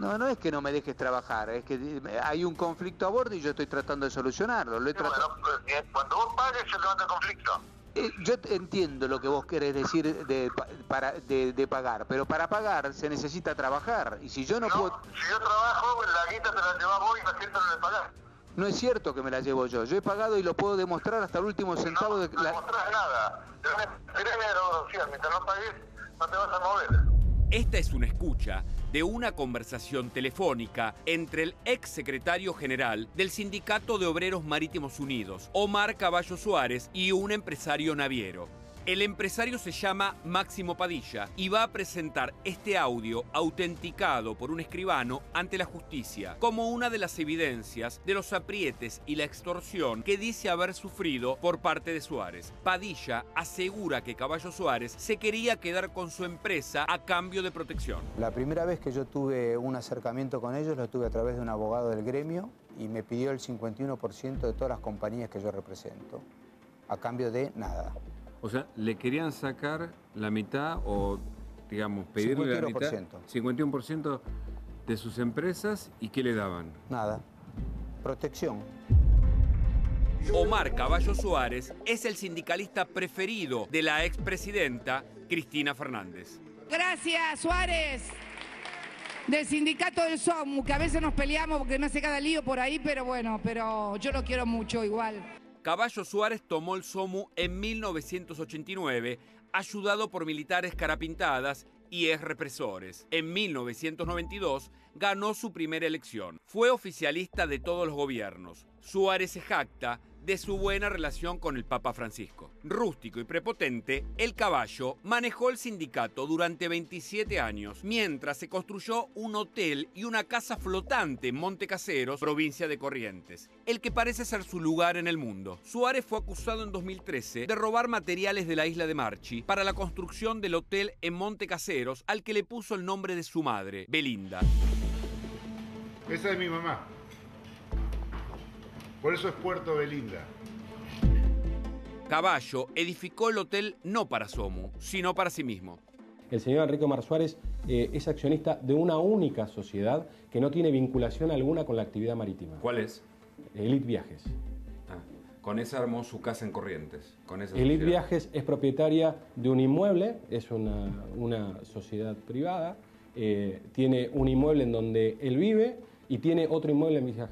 No, no es que no me dejes trabajar, es que eh, hay un conflicto a bordo y yo estoy tratando de solucionarlo. Lo pues, cuando vos pagues se levanta el conflicto. Eh, yo entiendo lo que vos querés decir de, para, de, pagar, pero para pagar se necesita trabajar. Y si yo no, no Si yo trabajo, la guita te la llevas vos y la gente no le pagar. No es cierto que me la llevo yo. Yo he pagado y lo puedo demostrar hasta el último centavo. No, de la... no demostrás nada. dinero, mientras no pagues, no te vas a mover. Esta es una escucha de una conversación telefónica entre el ex secretario general del Sindicato de Obreros Marítimos Unidos, Omar Caballo Suárez, y un empresario naviero. El empresario se llama Máximo Padilla y va a presentar este audio autenticado por un escribano ante la justicia como una de las evidencias de los aprietes y la extorsión que dice haber sufrido por parte de Suárez. Padilla asegura que Caballo Suárez se quería quedar con su empresa a cambio de protección. La primera vez que yo tuve un acercamiento con ellos lo tuve a través de un abogado del gremio y me pidió el 51% de todas las compañías que yo represento, a cambio de nada. O sea, le querían sacar la mitad o, digamos, pedirle 51%. la mitad, 51% de sus empresas y ¿qué le daban? Nada. Protección. Omar Caballo Suárez es el sindicalista preferido de la expresidenta Cristina Fernández. Gracias, Suárez. Del sindicato del SOMU, que a veces nos peleamos porque no hace cada lío por ahí, pero bueno, pero yo lo quiero mucho igual. Caballo Suárez tomó el SOMU en 1989, ayudado por militares carapintadas y ex represores. En 1992 ganó su primera elección. Fue oficialista de todos los gobiernos. Suárez se jacta de su buena relación con el Papa Francisco. Rústico y prepotente, el caballo manejó el sindicato durante 27 años, mientras se construyó un hotel y una casa flotante en Monte Caseros, provincia de Corrientes, el que parece ser su lugar en el mundo. Suárez fue acusado en 2013 de robar materiales de la isla de Marchi para la construcción del hotel en Monte Caseros, al que le puso el nombre de su madre, Belinda. Esa es mi mamá. Por eso es Puerto Belinda. Caballo edificó el hotel no para Somo, sino para sí mismo. El señor Enrique mar Suárez eh, es accionista de una única sociedad que no tiene vinculación alguna con la actividad marítima. ¿Cuál es? Elite Viajes. Ah, con esa armó su casa en Corrientes. Con esa Elite Viajes es propietaria de un inmueble, es una, sociedad privada, eh, tiene un inmueble en donde él vive y tiene otro inmueble en Viajes.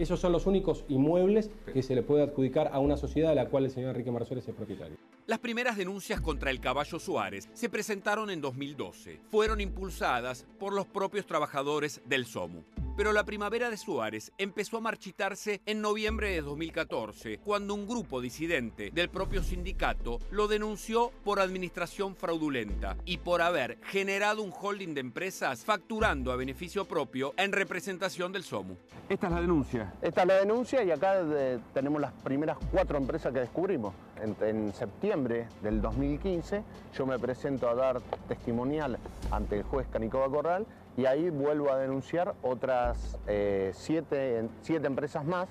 Esos son los únicos inmuebles que se le puede adjudicar a una sociedad de la cual el señor Enrique Marzuel es propietario. Las primeras denuncias contra el caballo Suárez se presentaron en 2012. Fueron impulsadas por los propios trabajadores del SOMU. Pero la primavera de Suárez empezó a marchitarse en noviembre de 2014, cuando un grupo disidente del propio sindicato lo denunció por administración fraudulenta y por haber generado un holding de empresas facturando a beneficio propio en representación del SOMU. Esta es la denuncia. Esta es la denuncia y acá eh, tenemos las primeras cuatro empresas que descubrimos en, septiembre del 2015 yo me presento a dar testimonial ante el juez Canicoba Corral y ahí vuelvo a denunciar otras eh, siete, siete empresas más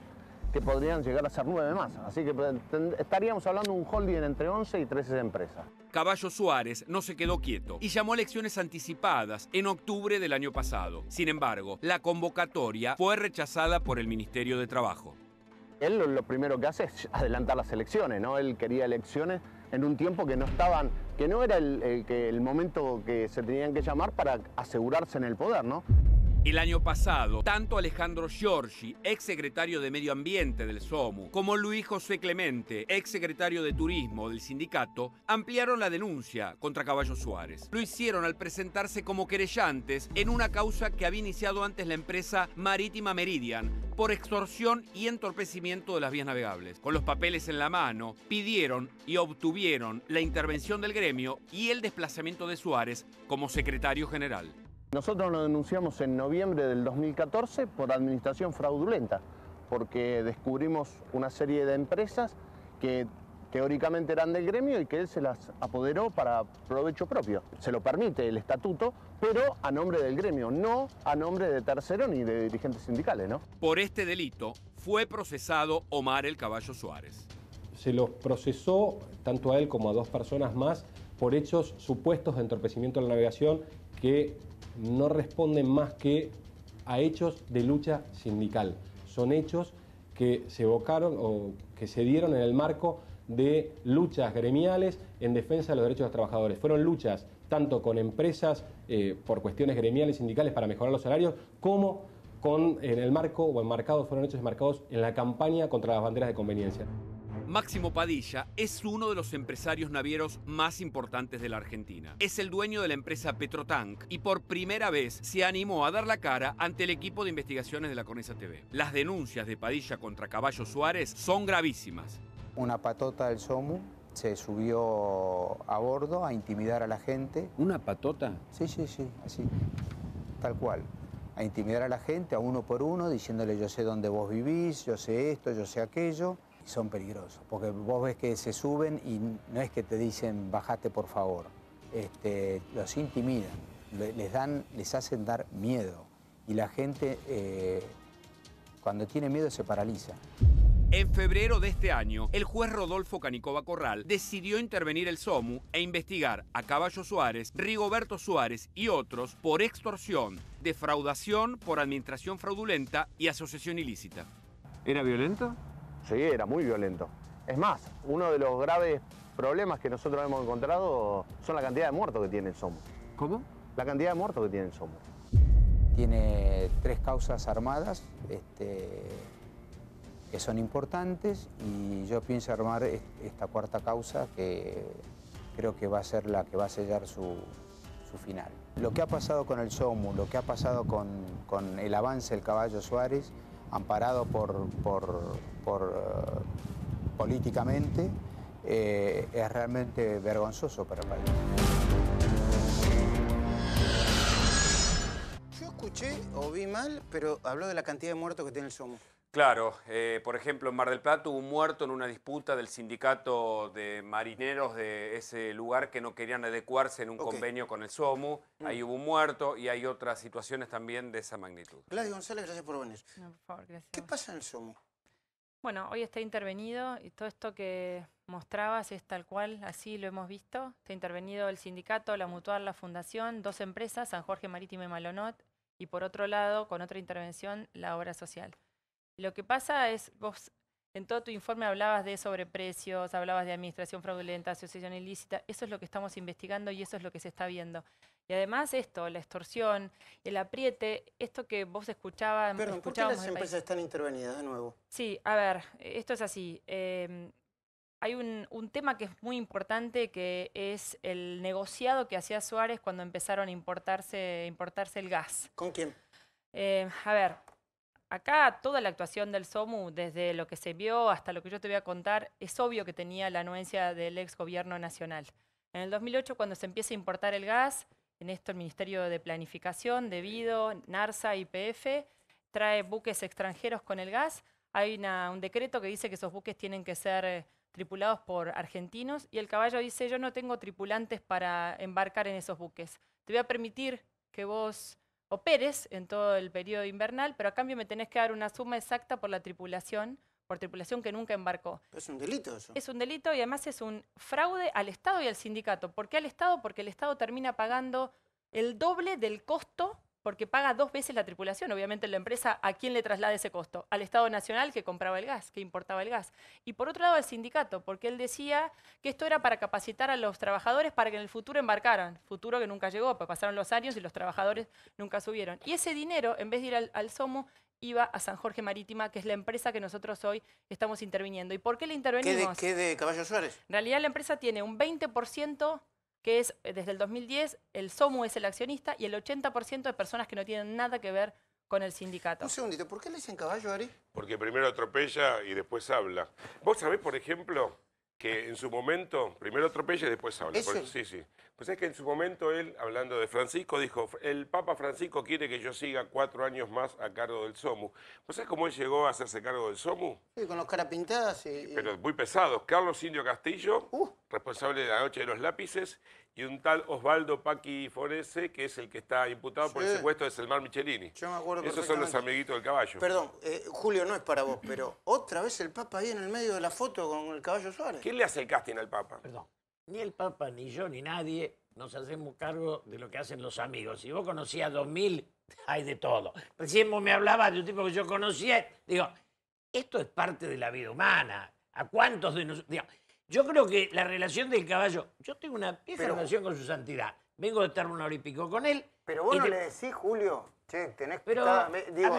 que podrían llegar a ser nueve más. Así que estaríamos hablando de un holding entre 11 y 13 empresas. Caballo Suárez no se quedó quieto y llamó a elecciones anticipadas en octubre del año pasado. Sin embargo, la convocatoria fue rechazada por el Ministerio de Trabajo. Él lo, primero que hace es adelantar las elecciones, ¿no? Él quería elecciones en un tiempo que no estaban, que no era el, el momento que se tenían que llamar para asegurarse en el poder, ¿no? El año pasado, tanto Alejandro Giorgi, ex secretario de Medio Ambiente del SOMU, como Luis José Clemente, ex secretario de Turismo del sindicato, ampliaron la denuncia contra Caballo Suárez. Lo hicieron al presentarse como querellantes en una causa que había iniciado antes la empresa Marítima Meridian por extorsión y entorpecimiento de las vías navegables. Con los papeles en la mano, pidieron y obtuvieron la intervención del gremio y el desplazamiento de Suárez como secretario general. Nosotros lo denunciamos en noviembre del 2014 por administración fraudulenta, porque descubrimos una serie de empresas que teóricamente eran del gremio y que él se las apoderó para provecho propio. Se lo permite el estatuto, pero a nombre del gremio, no a nombre de tercero ni de dirigentes sindicales, ¿no? Por este delito fue procesado Omar el Caballo Suárez. Se los procesó tanto a él como a dos personas más por hechos supuestos de entorpecimiento de la navegación que no responden más que a hechos de lucha sindical. Son hechos que se evocaron o que se dieron en el marco de luchas gremiales en defensa de los derechos de los trabajadores. Fueron luchas tanto con empresas eh, por cuestiones gremiales sindicales para mejorar los salarios, como con, en el marco o enmarcados, fueron hechos enmarcados en la campaña contra las banderas de conveniencia. Máximo Padilla es uno de los empresarios navieros más importantes de la Argentina. Es el dueño de la empresa Petrotank y por primera vez se animó a dar la cara ante el equipo de investigaciones de la Conesa TV. Las denuncias de Padilla contra Caballo Suárez son gravísimas. Una patota del SOMU se subió a bordo a intimidar a la gente. ¿Una patota? Sí, sí, sí, así, tal cual. A intimidar a la gente, a uno por uno, diciéndole yo sé dónde vos vivís, yo sé esto, yo sé aquello son peligrosos, porque vos ves que se suben y no es que te dicen bajate por favor, este, los intimidan, les, dan, les hacen dar miedo y la gente eh, cuando tiene miedo se paraliza. En febrero de este año, el juez Rodolfo Canicoba Corral decidió intervenir el SOMU e investigar a Caballo Suárez, Rigoberto Suárez y otros por extorsión, defraudación por administración fraudulenta y asociación ilícita. ¿Era violento? Sí, era muy violento. Es más, uno de los graves problemas que nosotros hemos encontrado son la cantidad de muertos que tiene el SOMO. ¿Cómo? La cantidad de muertos que tiene el SOMO. Tiene tres causas armadas este, que son importantes y yo pienso armar esta cuarta causa que creo que va a ser la que va a sellar su, final. Lo que ha pasado con el SOMU, lo que ha pasado con el avance del caballo Suárez, amparado por, por, eh, políticamente, eh, es realmente vergonzoso para el país. Yo escuché o vi mal, pero habló de la cantidad de muertos que tiene el SOMO. Claro, eh, por ejemplo, en Mar del Plata hubo un muerto en una disputa del sindicato de marineros de ese lugar que no querían adecuarse en un convenio con el SOMU. Mm. Ahí hubo un muerto y hay otras situaciones también de esa magnitud. Gladys González, gracias por venir. ¿Qué pasa en el SOMU? Bueno, hoy está intervenido y todo esto que mostrabas es tal cual, así lo hemos visto. Está intervenido el sindicato, la mutual, la fundación, dos empresas, San Jorge Marítimo y Malonot, y por otro lado, con otra intervención, la obra social. Lo que pasa es, vos en todo tu informe hablabas de sobreprecios, hablabas de administración fraudulenta, asociación ilícita, eso es lo que estamos investigando y eso es lo que se está viendo. Y además esto, la extorsión, el apriete, esto que vos escuchabas... Pero ¿por las empresas están intervenidas de nuevo? Sí, a ver, esto es así. Em, hay un, tema que es muy importante que es el negociado que hacía Suárez cuando empezaron a importarse, el gas. ¿Con quién? Eh, a ver, acá toda la actuación del SOMU, desde lo que se vio hasta lo que yo te voy a contar, es obvio que tenía la anuencia del ex gobierno nacional. En el 2008, cuando se empieza a importar el gas, en esto el Ministerio de Planificación, Debido, NARSA, IPF, trae buques extranjeros con el gas. Hay un decreto que dice que esos buques tienen que ser eh, tripulados por argentinos y el caballo dice, yo no tengo tripulantes para embarcar en esos buques. Te voy a permitir que vos operes en todo el periodo invernal, pero a cambio me tenés que dar una suma exacta por la tripulación, por tripulación que nunca embarcó. es un delito eso. Es un delito y además es un fraude al Estado y al sindicato. ¿Por qué al Estado? Porque el Estado termina pagando el doble del costo porque paga dos veces la tripulación. Obviamente la empresa, ¿a quién le traslada ese costo? Al Estado Nacional que compraba el gas, que importaba el gas. Y por otro lado al sindicato, porque él decía que esto era para capacitar a los trabajadores para que en el futuro embarcaran, futuro que nunca llegó, pues pasaron los años y los trabajadores nunca subieron. Y ese dinero, en vez de ir al, SOMO SOMU, iba a San Jorge Marítima, que es la empresa que nosotros hoy estamos interviniendo. ¿Y por qué le intervenimos? ¿Qué qué de Caballo Suárez? En realidad la empresa tiene un 20% que es eh, desde el 2010 el SOMU es el accionista y el 80% de personas que no tienen nada que ver con el sindicato. Un segundito, ¿por qué le dicen caballo, Ari? Porque primero atropella y después habla. Vos sabés, por ejemplo, que en su momento, primero atropella y después habla. sí, sí. Pues es que en su momento él, hablando de Francisco, dijo, el Papa Francisco quiere que yo siga cuatro años más a cargo del SOMU. ¿Pues es cómo él llegó a hacerse cargo del SOMU? Sí, con los caras pintadas y... Pero muy pesados. Carlos Indio Castillo, uh. responsable de la Noche de los Lápices, y un tal Osvaldo Paqui Forese, que es el que está imputado por el secuestro el Mar Michelini. Yo me acuerdo Esos son los amiguitos del caballo. Perdón, eh, Julio, no es para vos, pero otra vez el Papa ahí en el medio de la foto con el caballo Suárez. ¿Quién le hace el casting al Papa? Perdón, ni el Papa, ni yo, ni nadie nos hacemos cargo de lo que hacen los amigos. Si vos conocías 2000, hay de todo. Recién vos me hablabas de un tipo que yo conocía, digo, esto es parte de la vida humana. ¿A cuántos de nosotros? Yo creo que la relación del caballo. Yo tengo una pieza relación con su santidad. Vengo de estar un hora con él. Pero vos no le- decís, Julio, che, tenés que Pero,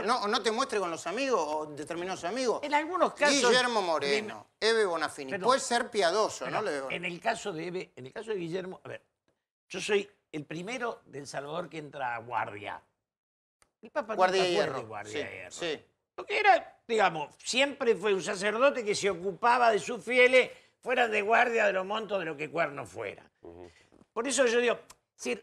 no, te muestre con los amigos o determinados amigos. En algunos casos. Guillermo Moreno, Eve Bonafini. Puede ser piadoso, ¿no? en el caso de Eve- en el caso de Guillermo, a ver, yo soy el primero del Salvador que entra a guardia. guardia de hierro. guardia de hierro. sí. Lo que era, digamos, siempre fue un sacerdote que se ocupaba de sus fieles fuera de guardia de los montos de lo que cuerno fuera. Por eso yo digo, si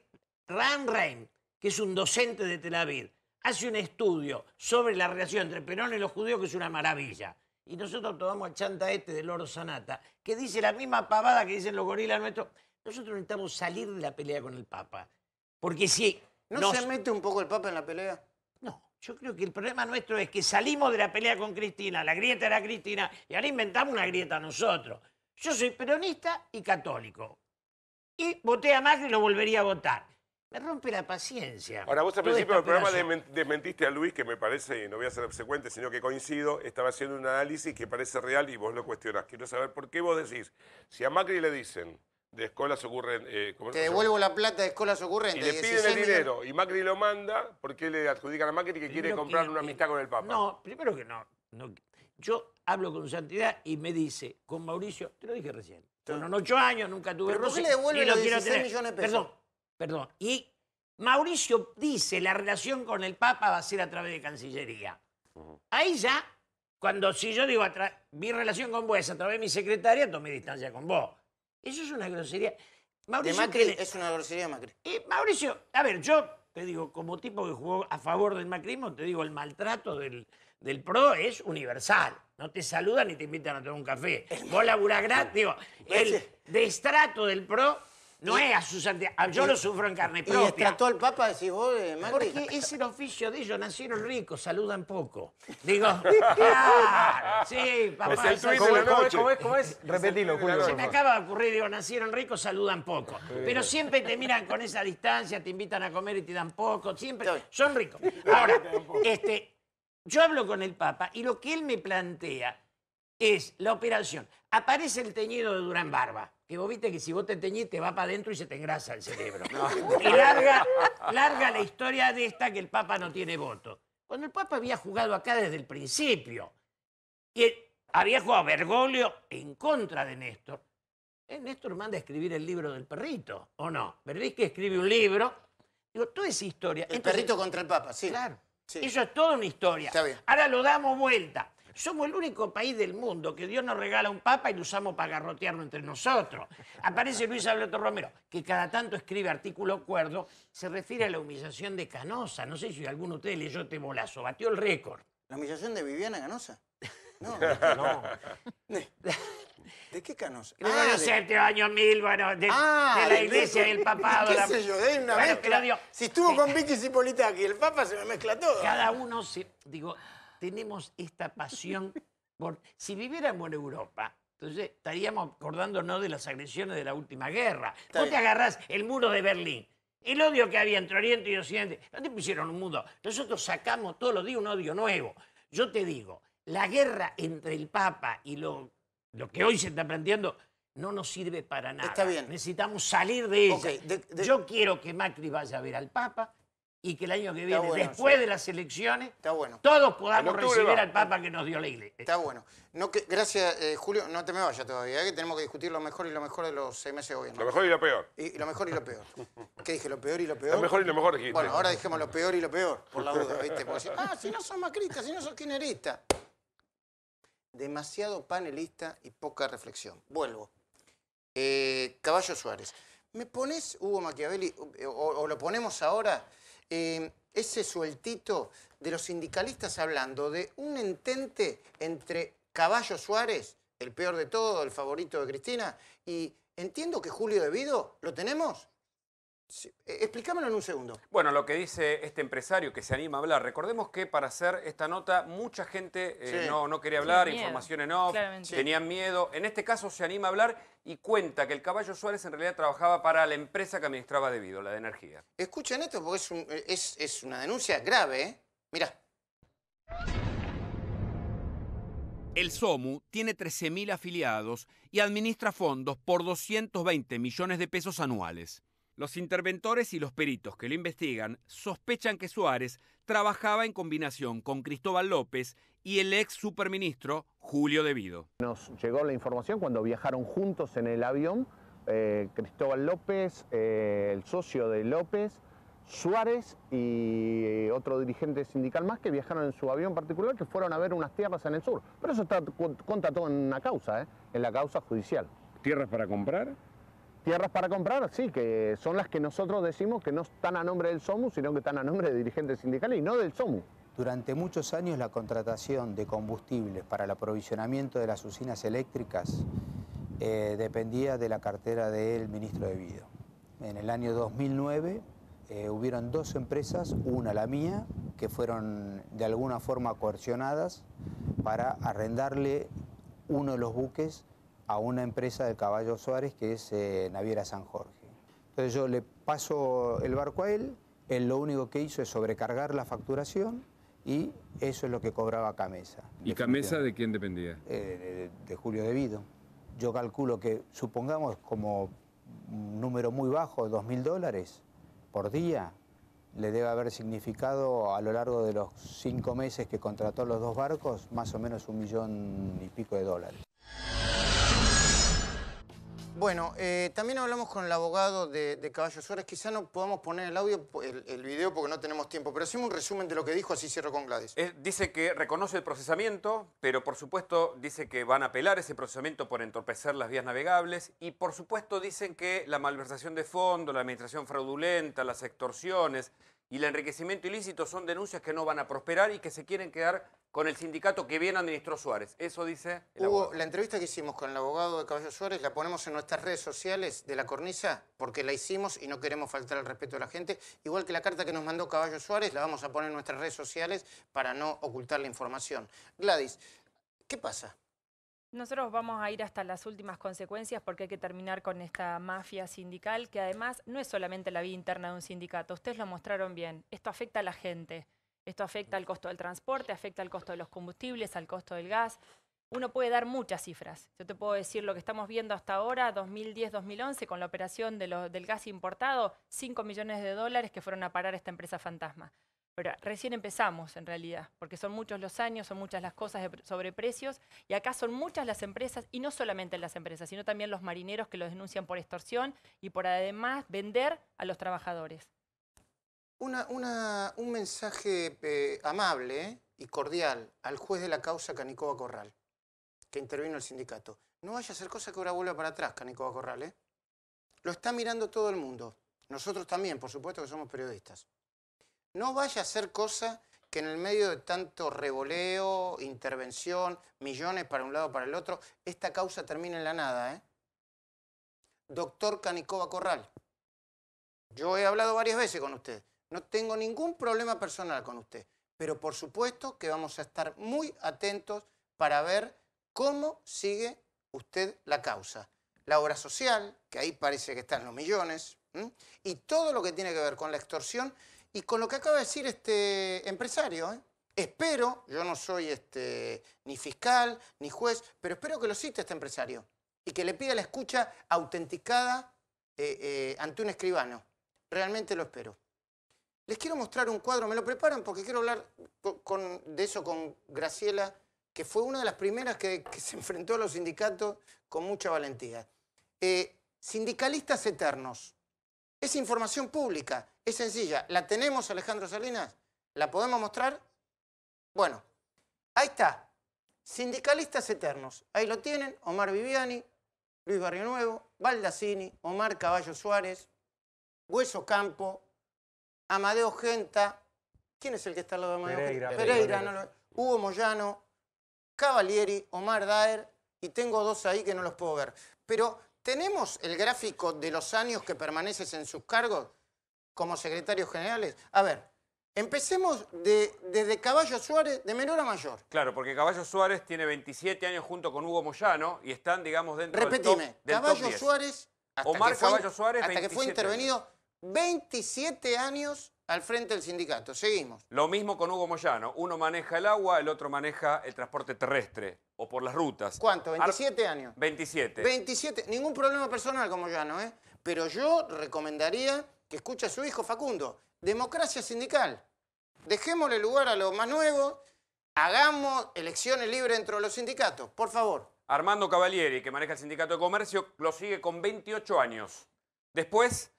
Ram Reim, que es un docente de Tel Aviv, hace un estudio sobre la relación entre Perón y los judíos, que es una maravilla. Y nosotros tomamos a chanta este del Oro Sanata, que dice la misma pavada que dicen los gorilas nuestros. Nosotros necesitamos salir de la pelea con el Papa. Porque si. ¿No se mete un poco el Papa en la pelea? No. Yo creo que el problema nuestro es que salimos de la pelea con Cristina, la grieta era Cristina, y ahora inventamos una grieta nosotros yo soy peronista y católico. Y voté a Macri y lo volvería a votar. Me rompe la paciencia. Ahora, vos al principio del programa desmentiste a Luis, que me parece, y no voy a ser obsecuente, sino que coincido, estaba haciendo un análisis que parece real y vos lo cuestionás. Quiero saber por qué vos decís, si a Macri le dicen de escolas ocurren... Eh, Te devuelvo la plata de escolas ocurrentes. Y le piden el dinero y Macri lo manda, ¿por qué le adjudican a Macri que quiere comprar una amistad con el Papa? No, primero que no yo hablo con Santidad y me dice, con Mauricio, te lo dije recién, fueron ocho años, nunca tuve ¿Pero le millones de pesos? Perdón, perdón. Y Mauricio dice, la relación con el Papa va a ser a través de Cancillería. Ahí ya, cuando si yo digo, mi relación con vos es a través de mi secretaria, tomé distancia con vos. Eso es una grosería. Macri es una grosería Macri. Y Mauricio, a ver, yo te digo, como tipo que jugó a favor del macrismo, te digo el maltrato del, del PRO es universal. No te saludan ni te invitan a tomar un café. Vos laburás gratis. Digo, el destrato del PRO no es a sus ah, Yo lo sufro en carne propia. ¿Y trató al Papa, decís vos, eh, Porque es el oficio de ellos. Nacieron ricos, saludan poco. Digo, sí, papá. Pues es ¿Cómo, es, ¿Cómo Repetilo, Julio. Se me acaba de ocurrir, digo, nacieron ricos, saludan poco. Pero siempre te miran con esa distancia, te invitan a comer y te dan poco. Siempre son ricos. Ahora, este, yo hablo con el Papa y lo que él me plantea es la operación. Aparece el teñido de Durán Barba, que vos viste que si vos te teñís te va para adentro y se te engrasa el cerebro. Y larga, larga la historia de esta que el Papa no tiene voto. Cuando el Papa había jugado acá desde el principio y había jugado Bergoglio en contra de Néstor, eh, Néstor manda a escribir el libro del perrito, ¿o no? ¿Verdad que escribe un libro. Digo, toda esa historia. El perrito contra el Papa, sí. Claro. Eso es toda una historia. Ahora lo damos vuelta. Somos el único país del mundo que Dios nos regala un papa y lo usamos para garrotearlo entre nosotros. Aparece Luis Alberto Romero, que cada tanto escribe artículo cuerdo, se refiere a la humillación de Canosa. No sé si alguno de ustedes leyó este bolazo, batió el récord. ¿La humillación de Viviana Canosa? No, no. ¿De qué canos? no ah, de... séptimo año mil, bueno, de, ah, la iglesia y el papado. ¿Qué sé yo? si estuvo con Vicky aquí, el papa se me mezcla todo. Cada uno, se, digo, tenemos esta pasión por... Si viviéramos en Europa, entonces estaríamos acordándonos de las agresiones de la última guerra. Está te agarras el muro de Berlín. El odio que había entre Oriente y Occidente. No te pusieron un mudo? Nosotros sacamos todos los días un odio nuevo. Yo te digo, la guerra entre el Papa y los lo que hoy se está planteando no nos sirve para nada. Está bien. Necesitamos salir de eso. Yo quiero que Macri vaya a ver al Papa y que el año que viene, después de las elecciones, todos podamos recibir al Papa que nos dio la iglesia. Está bueno. gracias, eh, Julio. No te me vayas todavía, eh, que tenemos que discutir lo mejor y lo mejor de los seis meses de gobierno. Lo mejor y lo peor. Y, lo mejor y lo peor. ¿Qué dije? ¿Lo peor y lo peor? Lo mejor y lo mejor Bueno, ahora dijimos lo peor y lo peor, por la duda, ah, si no son macristas, si no son kirchneristas demasiado panelista y poca reflexión. Vuelvo. Eh, Caballo Suárez. ¿Me pones Hugo Machiavelli, o, lo ponemos ahora, eh, ese sueltito de los sindicalistas hablando de un entente entre Caballo Suárez, el peor de todo, el favorito de Cristina, y entiendo que Julio Vido, ¿lo tenemos? Eh, explicámonos en un segundo. Bueno, lo que dice este empresario que se anima a hablar. Recordemos que para hacer esta nota mucha gente eh, no, quería hablar, información tenían miedo. En este caso se anima a hablar y cuenta que el caballo Suárez en realidad trabajaba para la empresa que administraba Debido, la de energía. Escuchen esto porque es, una denuncia grave. Mira, ¿eh? Mirá. El SOMU tiene 13.000 afiliados y administra fondos por 220 millones de pesos anuales. Los interventores y los peritos que lo investigan sospechan que Suárez trabajaba en combinación con Cristóbal López y el ex superministro Julio Devido. Nos llegó la información cuando viajaron juntos en el avión eh, Cristóbal López, eh, el socio de López, Suárez y otro dirigente sindical más que viajaron en su avión particular que fueron a ver unas tierras en el sur. Pero eso está, cuenta todo en una causa, ¿eh? en la causa judicial. ¿Tierras para comprar? tierras para comprar, sí, que son las que nosotros decimos que no están a nombre del SOMU, sino que están a nombre de dirigentes sindicales y no del SOMU. Durante muchos años la contratación de combustibles para el aprovisionamiento de las usinas eléctricas eh, dependía de la cartera del ministro de Vido. En el año 2009 eh, hubieron dos empresas, una la mía, que fueron de alguna forma coercionadas para arrendarle uno de los buques a una empresa del caballo Suárez que es eh, Naviera San Jorge. Entonces yo le paso el barco a él, él lo único que hizo es sobrecargar la facturación y eso es lo que cobraba Camesa. ¿Y Camesa de quién dependía? Eh, de Julio Devido. Yo calculo que, supongamos como un número muy bajo, 2.000 dólares por día, le debe haber significado a lo largo de los cinco meses que contrató los dos barcos más o menos un millón y pico de dólares. Bueno, eh, también hablamos con el abogado de, de, Caballo Suárez. Quizá no podamos poner el audio, el, video, porque no tenemos tiempo, pero hacemos un resumen de lo que dijo, así cierro con Gladys. Eh, dice que reconoce el procesamiento, pero por supuesto dice que van a apelar ese procesamiento por entorpecer las vías navegables y por supuesto dicen que la malversación de fondo, la administración fraudulenta, las extorsiones, y el enriquecimiento ilícito son denuncias que no van a prosperar y que se quieren quedar con el sindicato que bien administró Suárez. Eso dice el la entrevista que hicimos con el abogado de Caballo Suárez la ponemos en nuestras redes sociales de La Cornisa porque la hicimos y no queremos faltar al respeto de la gente. Igual que la carta que nos mandó Caballo Suárez la vamos a poner en nuestras redes sociales para no ocultar la información. Gladys, ¿qué pasa? Nosotros vamos a ir hasta las últimas consecuencias porque hay que terminar con esta mafia sindical que además no es solamente la vía interna de un sindicato, ustedes lo mostraron bien, esto afecta a la gente, esto afecta al costo del transporte, afecta al costo de los combustibles, al costo del gas. Uno puede dar muchas cifras. Yo te puedo decir lo que estamos viendo hasta ahora, 2010-2011, con la operación del gas importado, 5 millones de dólares que fueron a parar esta empresa fantasma. Pero recién empezamos en realidad, porque son muchos los años, son muchas las cosas sobre precios y acá son muchas las empresas, y no solamente las empresas, sino también los marineros que lo denuncian por extorsión y por además vender a los trabajadores. un mensaje eh, amable eh, y cordial al juez de la causa Canicoba Corral, que intervino el sindicato. No vaya a ser cosa que ahora vuelva para atrás, Canicoba Corral. ¿eh? Lo está mirando todo el mundo. Nosotros también, por supuesto que somos periodistas. No vaya a ser cosa que en el medio de tanto revoleo, intervención, millones para un lado, para el otro, esta causa termine en la nada. ¿eh? Doctor Canicoba Corral, yo he hablado varias veces con usted, no tengo ningún problema personal con usted, pero por supuesto que vamos a estar muy atentos para ver cómo sigue usted la causa. La obra social, que ahí parece que están los millones, y todo lo que tiene que ver con la extorsión, y con lo que acaba de decir este empresario, ¿eh? espero, yo no soy este, ni fiscal ni juez, pero espero que lo cite este empresario y que le pida la escucha autenticada eh, eh, ante un escribano. Realmente lo espero. Les quiero mostrar un cuadro, me lo preparan porque quiero hablar de eso con Graciela, que fue una de las primeras que se enfrentó a los sindicatos con mucha valentía. sindicalistas eternos. Es información pública, es sencilla. ¿La tenemos, Alejandro Salinas? ¿La podemos mostrar? Bueno, ahí está. Sindicalistas eternos. Ahí lo tienen, Omar Viviani, Luis Barrio Nuevo, Baldassini, Omar Caballo Suárez, Hueso Campo, Amadeo Genta. ¿Quién es el que está al lado de Amadeo Pereira, Pereira, lo... Hugo Moyano, Cavalieri, Omar Daer, y tengo dos ahí que no los puedo ver. Pero ¿Tenemos el gráfico de los años que permaneces en sus cargos como secretarios generales? A ver, empecemos desde Caballo Suárez, de menor a mayor. Claro, porque Caballo Suárez tiene 27 años junto con Hugo Moyano y están, digamos, dentro Repetime, del top, Caballo Suárez, hasta Omar que fue, Caballo Suárez, hasta que fue intervenido, 27 años al frente del sindicato. Seguimos. Lo mismo con Hugo Moyano. Uno maneja el agua, el otro maneja el transporte terrestre o por las rutas. ¿Cuánto? ¿27 años? 27. 27. Ningún problema personal con Moyano, ¿eh? Pero yo recomendaría que escuche a su hijo Facundo. Democracia sindical. Dejémosle lugar a lo más nuevo. Hagamos elecciones libres dentro de los sindicatos, por favor. Armando Cavalieri, que maneja el Sindicato de Comercio, lo sigue con 28 años. Después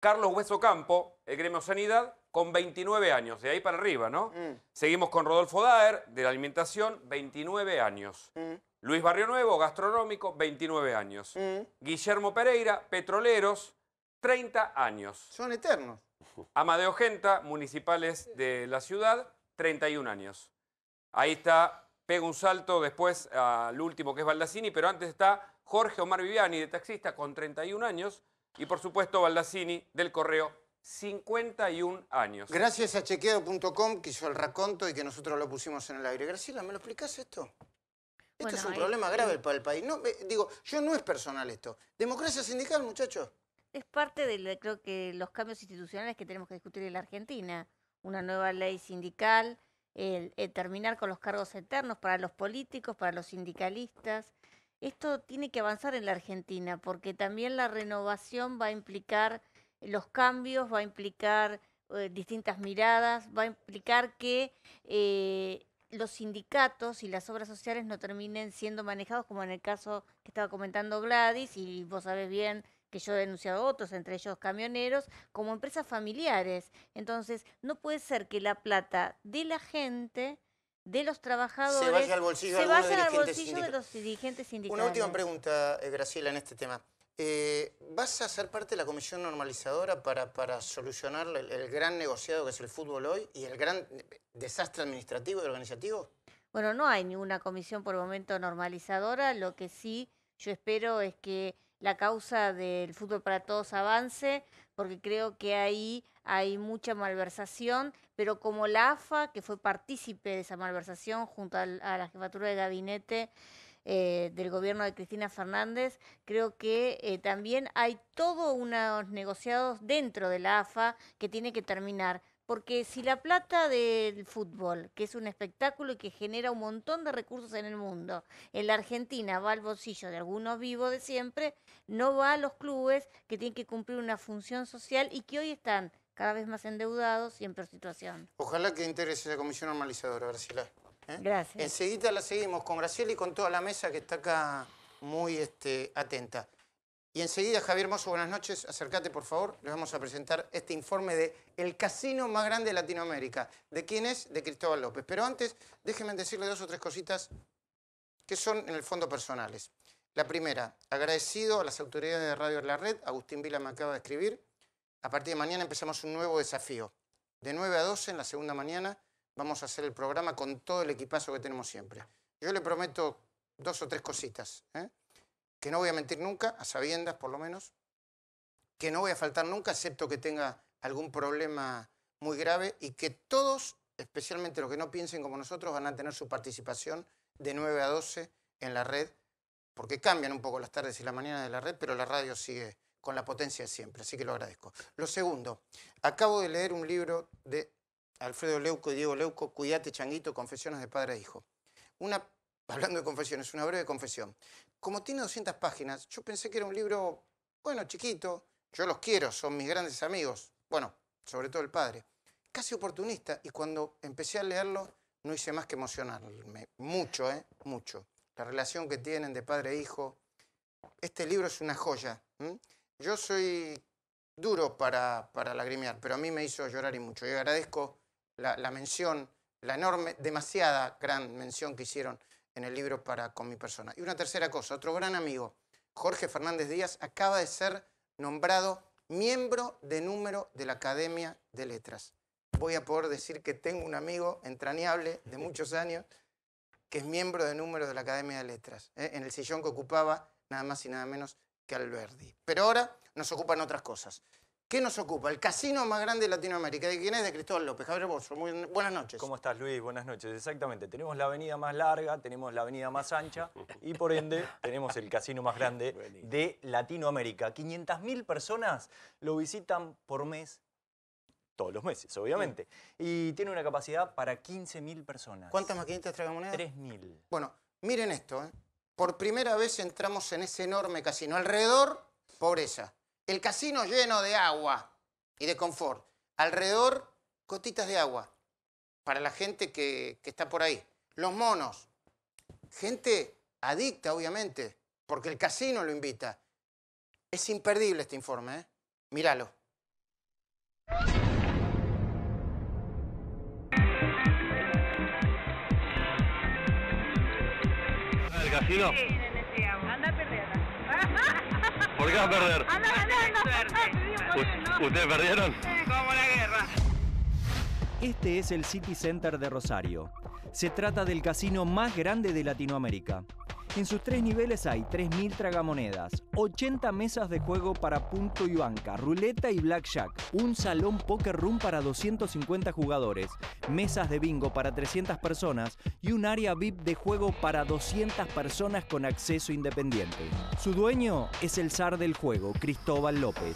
Carlos Hueso Campo, el gremio Sanidad, con 29 años, de ahí para arriba, ¿no? Mm. Seguimos con Rodolfo Daer, de la alimentación, 29 años. Mm. Luis Barrio Nuevo, gastronómico, 29 años. Mm. Guillermo Pereira, petroleros, 30 años. Son eternos. Amadeo Genta, municipales de la ciudad, 31 años. Ahí está, pega un salto después al último que es Baldassini, pero antes está Jorge Omar Viviani, de taxista, con 31 años. Y por supuesto, Baldassini del Correo, 51 años. Gracias a chequeado.com que hizo el raconto y que nosotros lo pusimos en el aire. Graciela, ¿me lo explicas esto? Esto es un problema grave para el país. No, eh, digo, yo no es personal esto. Democracia sindical, muchachos. Es parte de, creo que, los cambios institucionales que tenemos que discutir en la Argentina. Una nueva ley sindical, terminar con los cargos eternos para los políticos, para los sindicalistas, esto tiene que avanzar en la Argentina, porque también la renovación va a implicar los cambios, va a implicar eh, distintas miradas, va a implicar que eh, los sindicatos y las obras sociales no terminen siendo manejados como en el caso que estaba comentando Gladys, y vos sabés bien que yo he denunciado otros, entre ellos camioneros, como empresas familiares. Entonces, no puede ser que la plata de la gente de los trabajadores se va al bolsillo, de los dirigentes sindicales. Una última pregunta, eh, Graciela, en este tema. Eh, ¿Vas a ser parte de la comisión normalizadora para, para solucionar el, el, gran negociado que es el fútbol hoy y el gran desastre administrativo y organizativo? Bueno, no hay ninguna comisión por momento normalizadora. Lo que sí yo espero es que la causa del fútbol para todos avance, porque creo que ahí hay mucha malversación, pero como la AFA, que fue partícipe de esa malversación junto a, la jefatura de gabinete eh, del gobierno de Cristina Fernández, creo que eh, también hay todos unos negociados dentro de la AFA que tiene que terminar. Porque si la plata del fútbol, que es un espectáculo y que genera un montón de recursos en el mundo, en la Argentina va al bolsillo de algunos vivos de siempre, no va a los clubes que tienen que cumplir una función social y que hoy están cada vez más endeudados y en peor situación. Ojalá que interese la comisión normalizadora, Graciela. ¿eh? Gracias. Enseguida la seguimos con Graciela y con toda la mesa que está acá muy este, atenta. Y enseguida, Javier Mozo, buenas noches. Acércate, por favor. Les vamos a presentar este informe de El casino más grande de Latinoamérica. ¿De quién es? De Cristóbal López. Pero antes, déjenme decirle dos o tres cositas que son, en el fondo, personales. La primera, agradecido a las autoridades de Radio La Red. Agustín Vila me acaba de escribir a partir de mañana empezamos un nuevo desafío. De 9 a 12 en la segunda mañana vamos a hacer el programa con todo el equipazo que tenemos siempre. Yo le prometo dos o tres cositas, ¿eh? que no voy a mentir nunca, a sabiendas por lo menos, que no voy a faltar nunca, excepto que tenga algún problema muy grave y que todos, especialmente los que no piensen como nosotros, van a tener su participación de 9 a 12 en la red, porque cambian un poco las tardes y la mañana de la red, pero la radio sigue con la potencia de siempre, así que lo agradezco. Lo segundo, acabo de leer un libro de Alfredo Leuco y Diego Leuco, Cuídate Changuito, Confesiones de Padre e Hijo. Una, hablando de confesiones, una breve confesión. Como tiene 200 páginas, yo pensé que era un libro, bueno, chiquito, yo los quiero, son mis grandes amigos, bueno, sobre todo el padre, casi oportunista, y cuando empecé a leerlo no hice más que emocionarme, mucho, ¿eh? Mucho. La relación que tienen de padre e hijo. Este libro es una joya. ¿eh? Yo soy duro para, para lagrimear, pero a mí me hizo llorar y mucho. Yo agradezco la, mención, la enorme, demasiada gran mención que hicieron en el libro para con mi persona. Y una tercera cosa, otro gran amigo, Jorge Fernández Díaz, acaba de ser nombrado miembro de número de la Academia de Letras. Voy a poder decir que tengo un amigo entrañable de muchos años que es miembro de número de la Academia de Letras, ¿eh? en el sillón que ocupaba nada más y nada menos que Alberdi. Pero ahora nos ocupan otras cosas. ¿Qué nos ocupa? El casino más grande de Latinoamérica. ¿De quién es? De Cristóbal López. Javier buenas noches. ¿Cómo estás, Luis? Buenas noches. Exactamente. Tenemos la avenida más larga, tenemos la avenida más ancha y, por ende, tenemos el casino más grande de Latinoamérica. 500.000 personas lo visitan por mes, todos los meses, obviamente. Mm. Y tiene una capacidad para 15.000 personas. ¿Cuántas maquinitas trae moneda? 3.000. Bueno, miren esto, ¿eh? por primera vez entramos en ese enorme casino. Alrededor, pobreza. El casino lleno de agua y de confort. Alrededor, gotitas de agua para la gente que, está por ahí. Los monos. Gente adicta, obviamente, porque el casino lo invita. Es imperdible este informe, ¿eh? Míralo. Sí, Anda a perder. ¿Por qué va a perder? Anda ¿Ustedes perdieron? Como la guerra. Este es el City Center de Rosario. Se trata del casino más grande de Latinoamérica. En sus tres niveles hay 3.000 tragamonedas, 80 mesas de juego para punto y banca, ruleta y blackjack, un salón poker room para 250 jugadores, mesas de bingo para 300 personas y un área VIP de juego para 200 personas con acceso independiente. Su dueño es el zar del juego, Cristóbal López.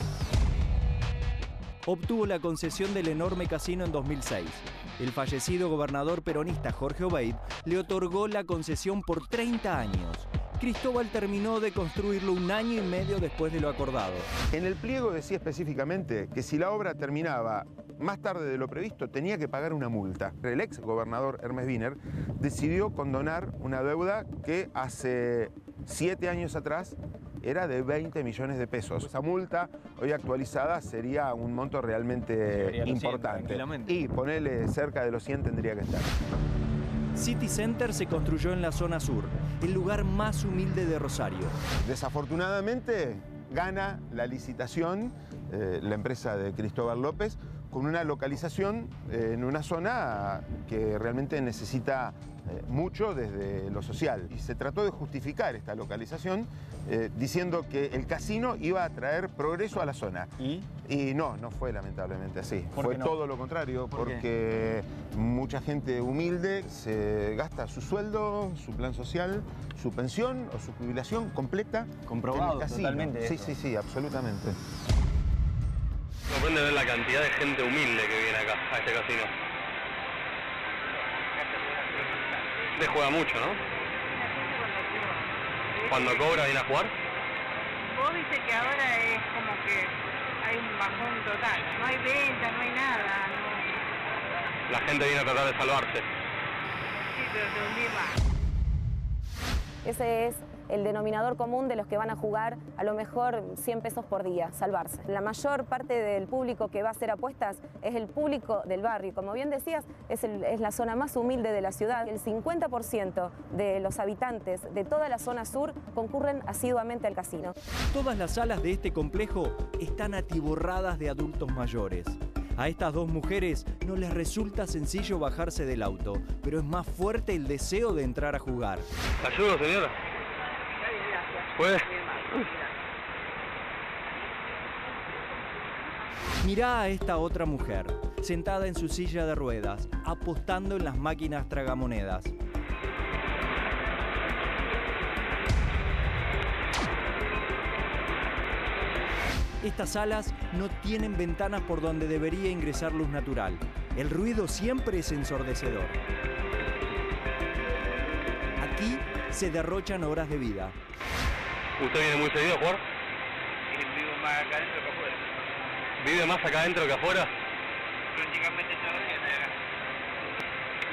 Obtuvo la concesión del enorme casino en 2006 el fallecido gobernador peronista Jorge Obeid le otorgó la concesión por 30 años. Cristóbal terminó de construirlo un año y medio después de lo acordado. En el pliego decía específicamente que si la obra terminaba más tarde de lo previsto, tenía que pagar una multa. El ex gobernador Hermes Wiener decidió condonar una deuda que hace siete años atrás era de 20 millones de pesos. Esa multa, hoy actualizada, sería un monto realmente importante. y ponerle cerca de los 100 tendría que estar. City Center se construyó en la zona sur, el lugar más humilde de Rosario. Desafortunadamente, gana la licitación eh, la empresa de Cristóbal López con una localización eh, en una zona que realmente necesita eh, mucho desde lo social. Y se trató de justificar esta localización eh, diciendo que el casino iba a traer progreso a la zona. ¿Y? Y no, no fue lamentablemente así. Fue todo lo contrario, porque mucha gente humilde se gasta su sueldo, su plan social, su pensión o su jubilación completa. Comprobado en el casino. totalmente. Sí, sí, sí, absolutamente. Sorprende ver la cantidad de gente humilde que viene acá, a este casino. Usted juega mucho, ¿no? Cuando cobra viene a jugar. Vos dices que ahora es como que hay un bajón total, no hay venta, no hay nada. La gente viene a tratar de salvarse. Sí, pero te hundí más. Ese es el denominador común de los que van a jugar a lo mejor 100 pesos por día, salvarse. La mayor parte del público que va a hacer apuestas es el público del barrio. Como bien decías, es, la zona más humilde de la ciudad. El 50% de los habitantes de toda la zona sur concurren asiduamente al casino. Todas las salas de este complejo están atiborradas de adultos mayores. A estas dos mujeres no les resulta sencillo bajarse del auto, pero es más fuerte el deseo de entrar a jugar. ¿Ayudo, señora? Pues. Mirá a esta otra mujer, sentada en su silla de ruedas, apostando en las máquinas tragamonedas. Estas alas no tienen ventanas por donde debería ingresar luz natural. El ruido siempre es ensordecedor. Aquí se derrochan horas de vida. ¿Usted viene muy seguido a jugar? más acá adentro que afuera. ¿Vive más acá adentro que afuera? Prácticamente todos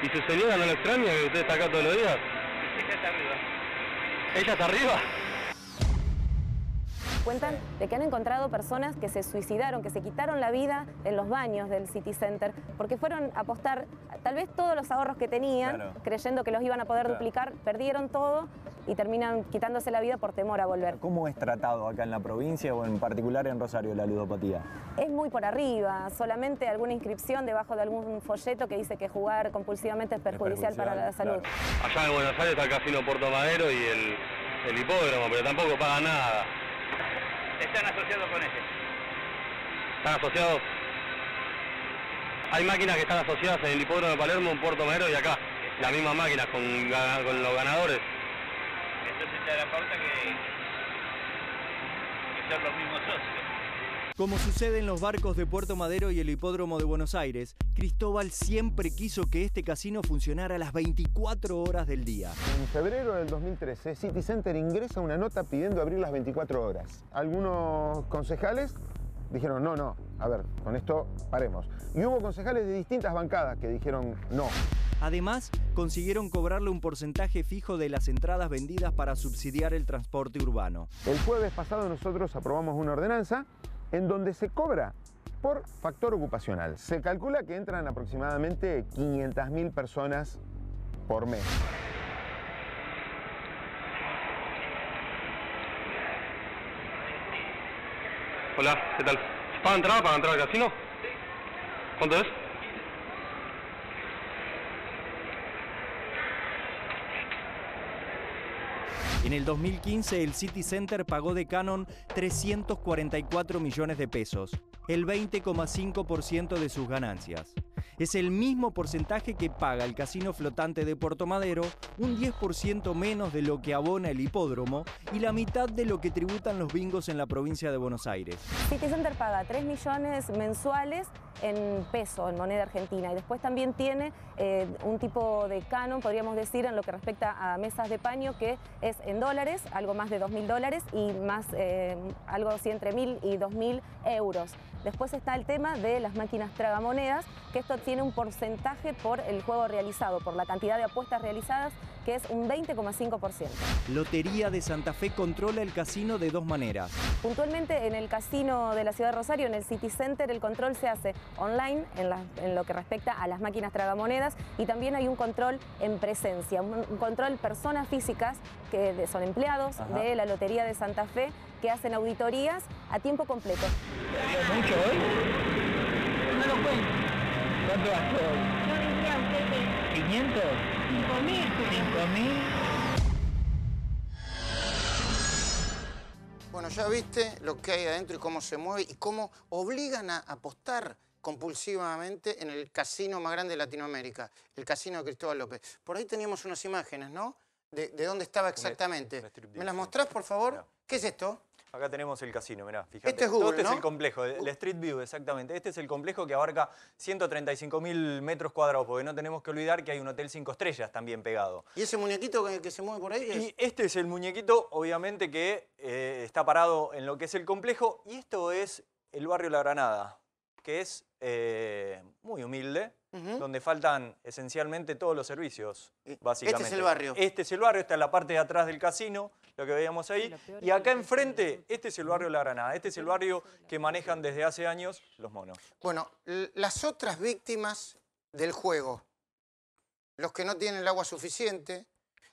los días ¿Y su señora no lo extraña que usted está acá todos los días? Ella está arriba. ¿Ella está arriba? Cuentan de que han encontrado personas que se suicidaron, que se quitaron la vida en los baños del City Center, porque fueron a apostar tal vez todos los ahorros que tenían, creyendo que los iban a poder duplicar, perdieron todo y terminan quitándose la vida por temor a volver. ¿Cómo es tratado acá en la provincia o en particular en Rosario la ludopatía? Es muy por arriba, solamente alguna inscripción debajo de algún folleto que dice que jugar compulsivamente es perjudicial, para la salud. Allá en Buenos Aires está el Casino Puerto Madero y el hipódromo, pero tampoco paga nada están asociados con ese? ¿Están asociados? Hay máquinas que están asociadas en el hipódromo de Palermo, en Puerto Madero y acá. La misma máquina con, los ganadores. Entonces te da la pauta que, que son los mismos socios. Como sucede en los barcos de Puerto Madero y el hipódromo de Buenos Aires, Cristóbal siempre quiso que este casino funcionara las 24 horas del día. En febrero del 2013, City Center ingresa una nota pidiendo abrir las 24 horas. Algunos concejales dijeron, no, no, a ver, con esto paremos. Y hubo concejales de distintas bancadas que dijeron, no. Además, consiguieron cobrarle un porcentaje fijo de las entradas vendidas para subsidiar el transporte urbano. El jueves pasado nosotros aprobamos una ordenanza en donde se cobra por factor ocupacional. Se calcula que entran aproximadamente 500.000 personas por mes. Hola, ¿qué tal? ¿Para entrar, para entrar al casino? ¿Cuánto es? En el 2015 el City Center pagó de Canon 344 millones de pesos, el 20,5% de sus ganancias. Es el mismo porcentaje que paga el casino flotante de Puerto Madero, un 10% menos de lo que abona el hipódromo y la mitad de lo que tributan los bingos en la provincia de Buenos Aires. City Center paga 3 millones mensuales en peso, en moneda argentina, y después también tiene eh, un tipo de canon, podríamos decir, en lo que respecta a mesas de paño, que es en dólares, algo más de 2.000 dólares y más eh, algo así entre 1.000 y 2.000 euros. Después está el tema de las máquinas tragamonedas, que es tiene un porcentaje por el juego realizado, por la cantidad de apuestas realizadas, que es un 20,5%. Lotería de Santa Fe controla el casino de dos maneras. Puntualmente en el casino de la ciudad de Rosario, en el City Center, el control se hace online en, lo que respecta a las máquinas tragamonedas y también hay un control en presencia, un, control personas físicas que son empleados de la Lotería de Santa Fe que hacen auditorías a tiempo completo. hoy? lo cuento. ¿Cuánto gastó hoy? ¿500? 5.000. ¿5.000? Bueno, ya viste lo que hay adentro y cómo se mueve y cómo obligan a apostar compulsivamente en el casino más grande de Latinoamérica, el casino de Cristóbal López. Por ahí teníamos unas imágenes, ¿no? De, de dónde estaba exactamente. ¿Me las mostrás, por favor? ¿Qué es esto? Acá tenemos el casino, mirá, fíjate. Este es este es el complejo, el Street View, exactamente. Este es el complejo que abarca 135.000 metros cuadrados, porque no tenemos que olvidar que hay un hotel cinco estrellas también pegado. ¿Y ese muñequito que, se mueve por ahí? Y este es el muñequito, obviamente, que eh, está parado en lo que es el complejo, y esto es el barrio La Granada que es eh, muy humilde, donde faltan esencialmente todos los servicios, básicamente. Este es el barrio. Este es el barrio, está en la parte de atrás del casino, lo que veíamos ahí. Y acá este enfrente, este es el barrio La Granada, este es el barrio que manejan desde hace años los monos. Bueno, las otras víctimas del juego, los que no tienen el agua suficiente,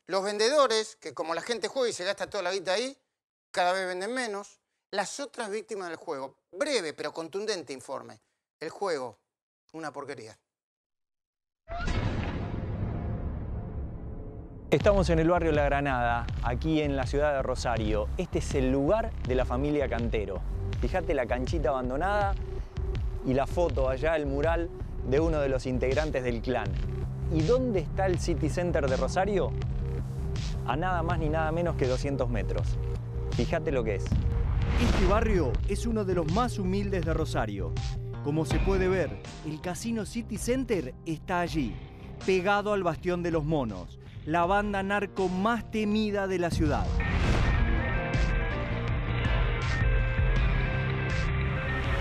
los vendedores, que como la gente juega y se gasta toda la vida ahí, cada vez venden menos, las otras víctimas del juego. Breve pero contundente informe. El juego, una porquería. Estamos en el barrio La Granada, aquí en la ciudad de Rosario. Este es el lugar de la familia Cantero. Fíjate la canchita abandonada y la foto allá, el mural de uno de los integrantes del clan. ¿Y dónde está el City Center de Rosario? A nada más ni nada menos que 200 metros. Fíjate lo que es. Este barrio es uno de los más humildes de Rosario. Como se puede ver, el Casino City Center está allí, pegado al Bastión de los Monos, la banda narco más temida de la ciudad.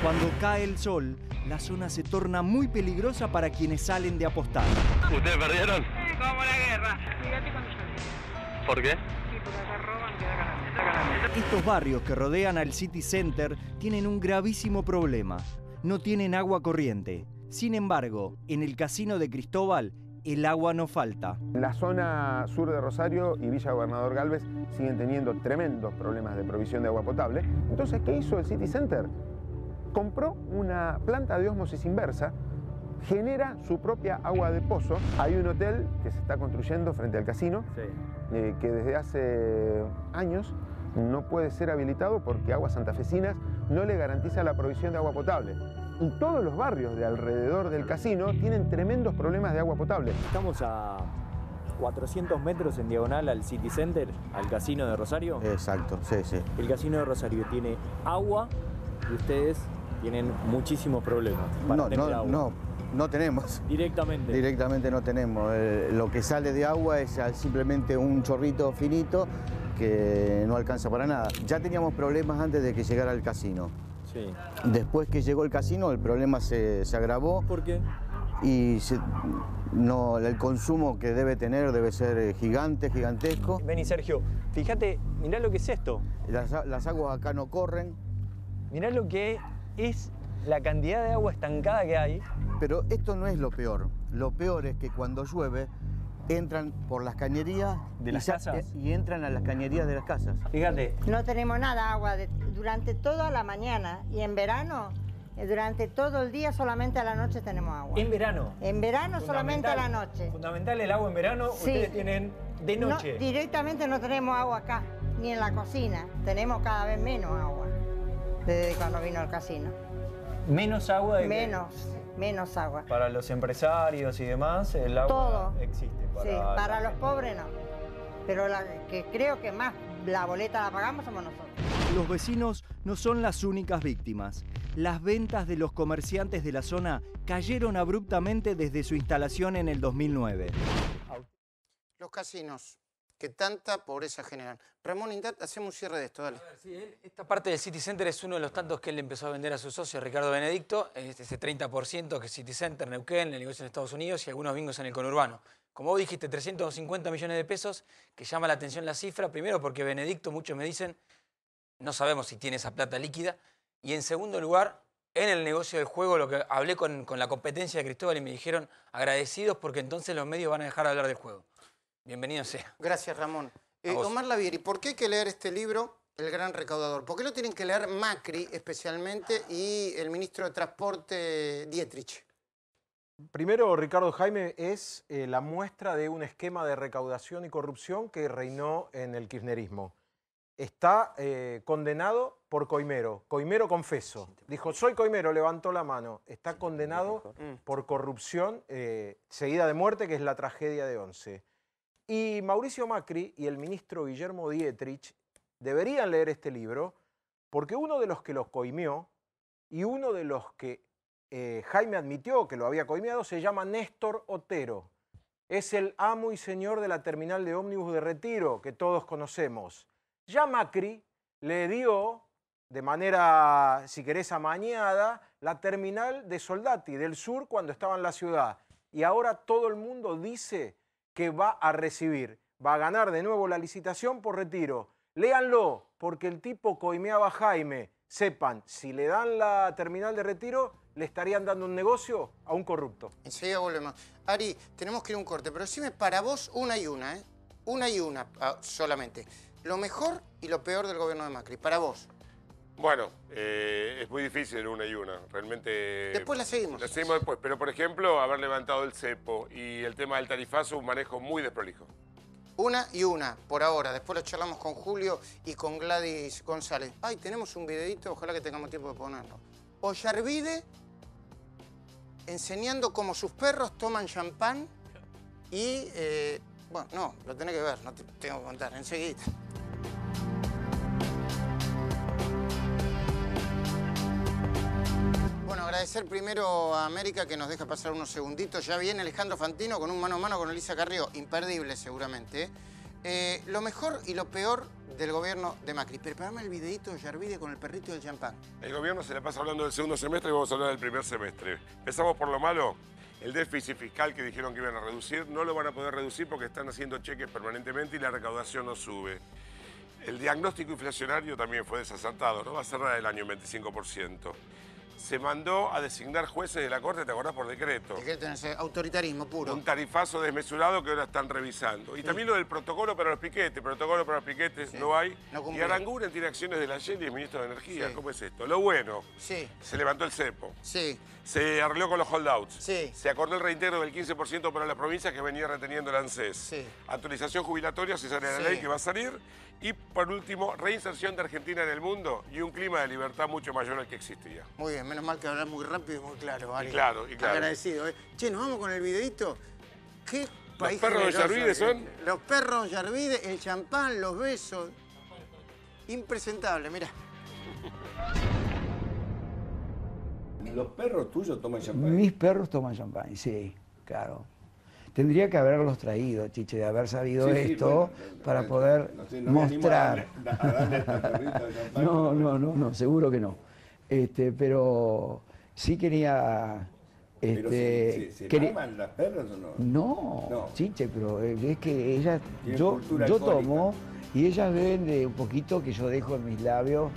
Cuando cae el sol, la zona se torna muy peligrosa para quienes salen de apostar. ¿Ustedes perdieron? Sí, como la guerra. cuando ¿Por qué? Estos barrios que rodean al City Center tienen un gravísimo problema. No tienen agua corriente. Sin embargo, en el casino de Cristóbal, el agua no falta. la zona sur de Rosario y Villa Gobernador Galvez siguen teniendo tremendos problemas de provisión de agua potable. Entonces, ¿qué hizo el City Center? Compró una planta de ósmosis inversa genera su propia agua de pozo. Hay un hotel que se está construyendo frente al casino, eh, que desde hace años no puede ser habilitado porque Aguas Santafesinas no le garantiza la provisión de agua potable. Y todos los barrios de alrededor del casino tienen tremendos problemas de agua potable. Estamos a 400 metros en diagonal al City Center, al casino de Rosario. Exacto, sí, sí. El casino de Rosario tiene agua y ustedes tienen muchísimos problemas. Para no, no, no, no tenemos. Directamente. Directamente no tenemos. Eh, lo que sale de agua es simplemente un chorrito finito que no alcanza para nada. Ya teníamos problemas antes de que llegara el casino. Sí. Después que llegó el casino, el problema se, agravó. ¿Por qué? Y no, el consumo que debe tener debe ser eh, gigante, gigantesco. Vení, Sergio, fíjate, mirá lo que es esto. Las, las aguas acá no corren. Mirá lo que es la cantidad de agua estancada que hay. Pero esto no es lo peor. Lo peor es que cuando llueve entran por las cañerías de las casas y entran a las cañerías de las casas. Fíjate. No tenemos nada agua durante toda la mañana y en verano eh, durante todo el día, solamente a la noche tenemos agua. ¿En verano? En verano solamente a la noche. Fundamental el agua en verano, ustedes tienen de noche. No, directamente no tenemos agua acá, ni en la cocina. Tenemos cada vez menos agua desde cuando vino el casino. Menos agua. De menos, menos agua. Para los empresarios y demás, el agua existe. Para, sí, para los pobres no. Pero que creo que más la boleta la pagamos somos nosotros. Los vecinos no son las únicas víctimas. Las ventas de los comerciantes de la zona cayeron abruptamente desde su instalación en el 2009. Los casinos que tanta pobreza generan. Ramón Indat, hacemos un cierre de esto, dale. esta parte del City Center es uno de los tantos que él empezó a vender a su socio, Ricardo Benedicto, ese 30% que City Center, Neuquén, el negocio en Estados Unidos y algunos bingos en el conurbano. Como vos dijiste, 350 millones de pesos, que llama la atención la cifra, primero porque Benedicto, muchos me dicen, no sabemos si tiene esa plata líquida, y en segundo lugar, en el negocio del juego, lo que hablé con, con la competencia de Cristóbal y me dijeron agradecidos porque entonces los medios van a dejar de hablar del juego. Bienvenido sea. Gracias, Ramón. Eh, Omar Lavieri, ¿por qué hay que leer este libro, El Gran Recaudador? ¿Por qué lo tienen que leer Macri especialmente y el ministro de Transporte Dietrich? Primero, Ricardo Jaime, es eh, la muestra de un esquema de recaudación y corrupción que reinó en el kirchnerismo. Está eh, condenado por Coimero. Coimero confeso. Dijo, soy Coimero, levantó la mano. Está condenado por corrupción, seguida de muerte, que es la tragedia de Once. Y Mauricio Macri y el ministro Guillermo Dietrich deberían leer este libro porque uno de los que los coimió y uno de los que eh, Jaime admitió que lo había coimiado se llama Néstor Otero. Es el amo y señor de la terminal de ómnibus de retiro que todos conocemos. Ya Macri le dio, de manera, si querés, amañada, la terminal de Soldati del sur cuando estaba en la ciudad. Y ahora todo el mundo dice que va a recibir. Va a ganar de nuevo la licitación por retiro. Léanlo, porque el tipo coimeaba a Jaime. Sepan, si le dan la terminal de retiro, le estarían dando un negocio a un corrupto. Enseguida volvemos. Ari, tenemos que ir a un corte, pero decime para vos una y una, ¿eh? Una y una ah, solamente. Lo mejor y lo peor del gobierno de Macri, para vos. Bueno, eh, es muy difícil una y una, realmente... Después la seguimos. La seguimos después, pero por ejemplo, haber levantado el cepo y el tema del tarifazo, un manejo muy desprolijo. Una y una, por ahora. Después lo charlamos con Julio y con Gladys González. Ay, tenemos un videito, ojalá que tengamos tiempo de ponerlo. Ollarvide enseñando cómo sus perros toman champán y... Eh, bueno, no, lo tenés que ver, no te tengo que contar, enseguida. agradecer primero a América que nos deja pasar unos segunditos. Ya viene Alejandro Fantino con un mano a mano con Elisa Carrió, imperdible seguramente. ¿eh? Eh, lo mejor y lo peor del gobierno de Macri. Prepárame el videito de Yarvide con el perrito del champán. El gobierno se le pasa hablando del segundo semestre y vamos a hablar del primer semestre. Empezamos por lo malo. El déficit fiscal que dijeron que iban a reducir, no lo van a poder reducir porque están haciendo cheques permanentemente y la recaudación no sube. El diagnóstico inflacionario también fue desacertado, no va a cerrar el año en 25% se mandó a designar jueces de la Corte, ¿te acordás? Por decreto. Decreto, autoritarismo puro. Un tarifazo desmesurado que ahora están revisando. Y también lo del protocolo para los piquetes. Protocolo para los piquetes no hay. y Aranguren tiene acciones de la YEN y el ministro de Energía. ¿Cómo es esto? Lo bueno. Sí. Se levantó el cepo. Sí. Se arregló con los holdouts. Se acordó el reintegro del 15% para las provincias que venía reteniendo el ANSES. Actualización jubilatoria, si sale la ley que va a salir. Y por último, reinserción de Argentina en el mundo y un clima de libertad mucho mayor al que existía. Muy bien, menos mal que hablar muy rápido y muy claro, Ari. claro, y claro. Agradecido. Eh. Che, nos vamos con el videito. ¿Qué país Los perros Yarvide son. Los perros Yarvide, el champán, los besos. Impresentable, mira. ¿Los perros tuyos toman champán? Mis perros toman champán, sí, claro. Tendría que haberlos traído, Chiche, de haber sabido esto para poder mostrar. no, no, no, no, seguro que no. Este, pero sí quería este, ¿se, las perras o no? no? chiche, pero es que ellas, yo, yo tomo y ellas ven de un poquito que yo dejo en mis labios.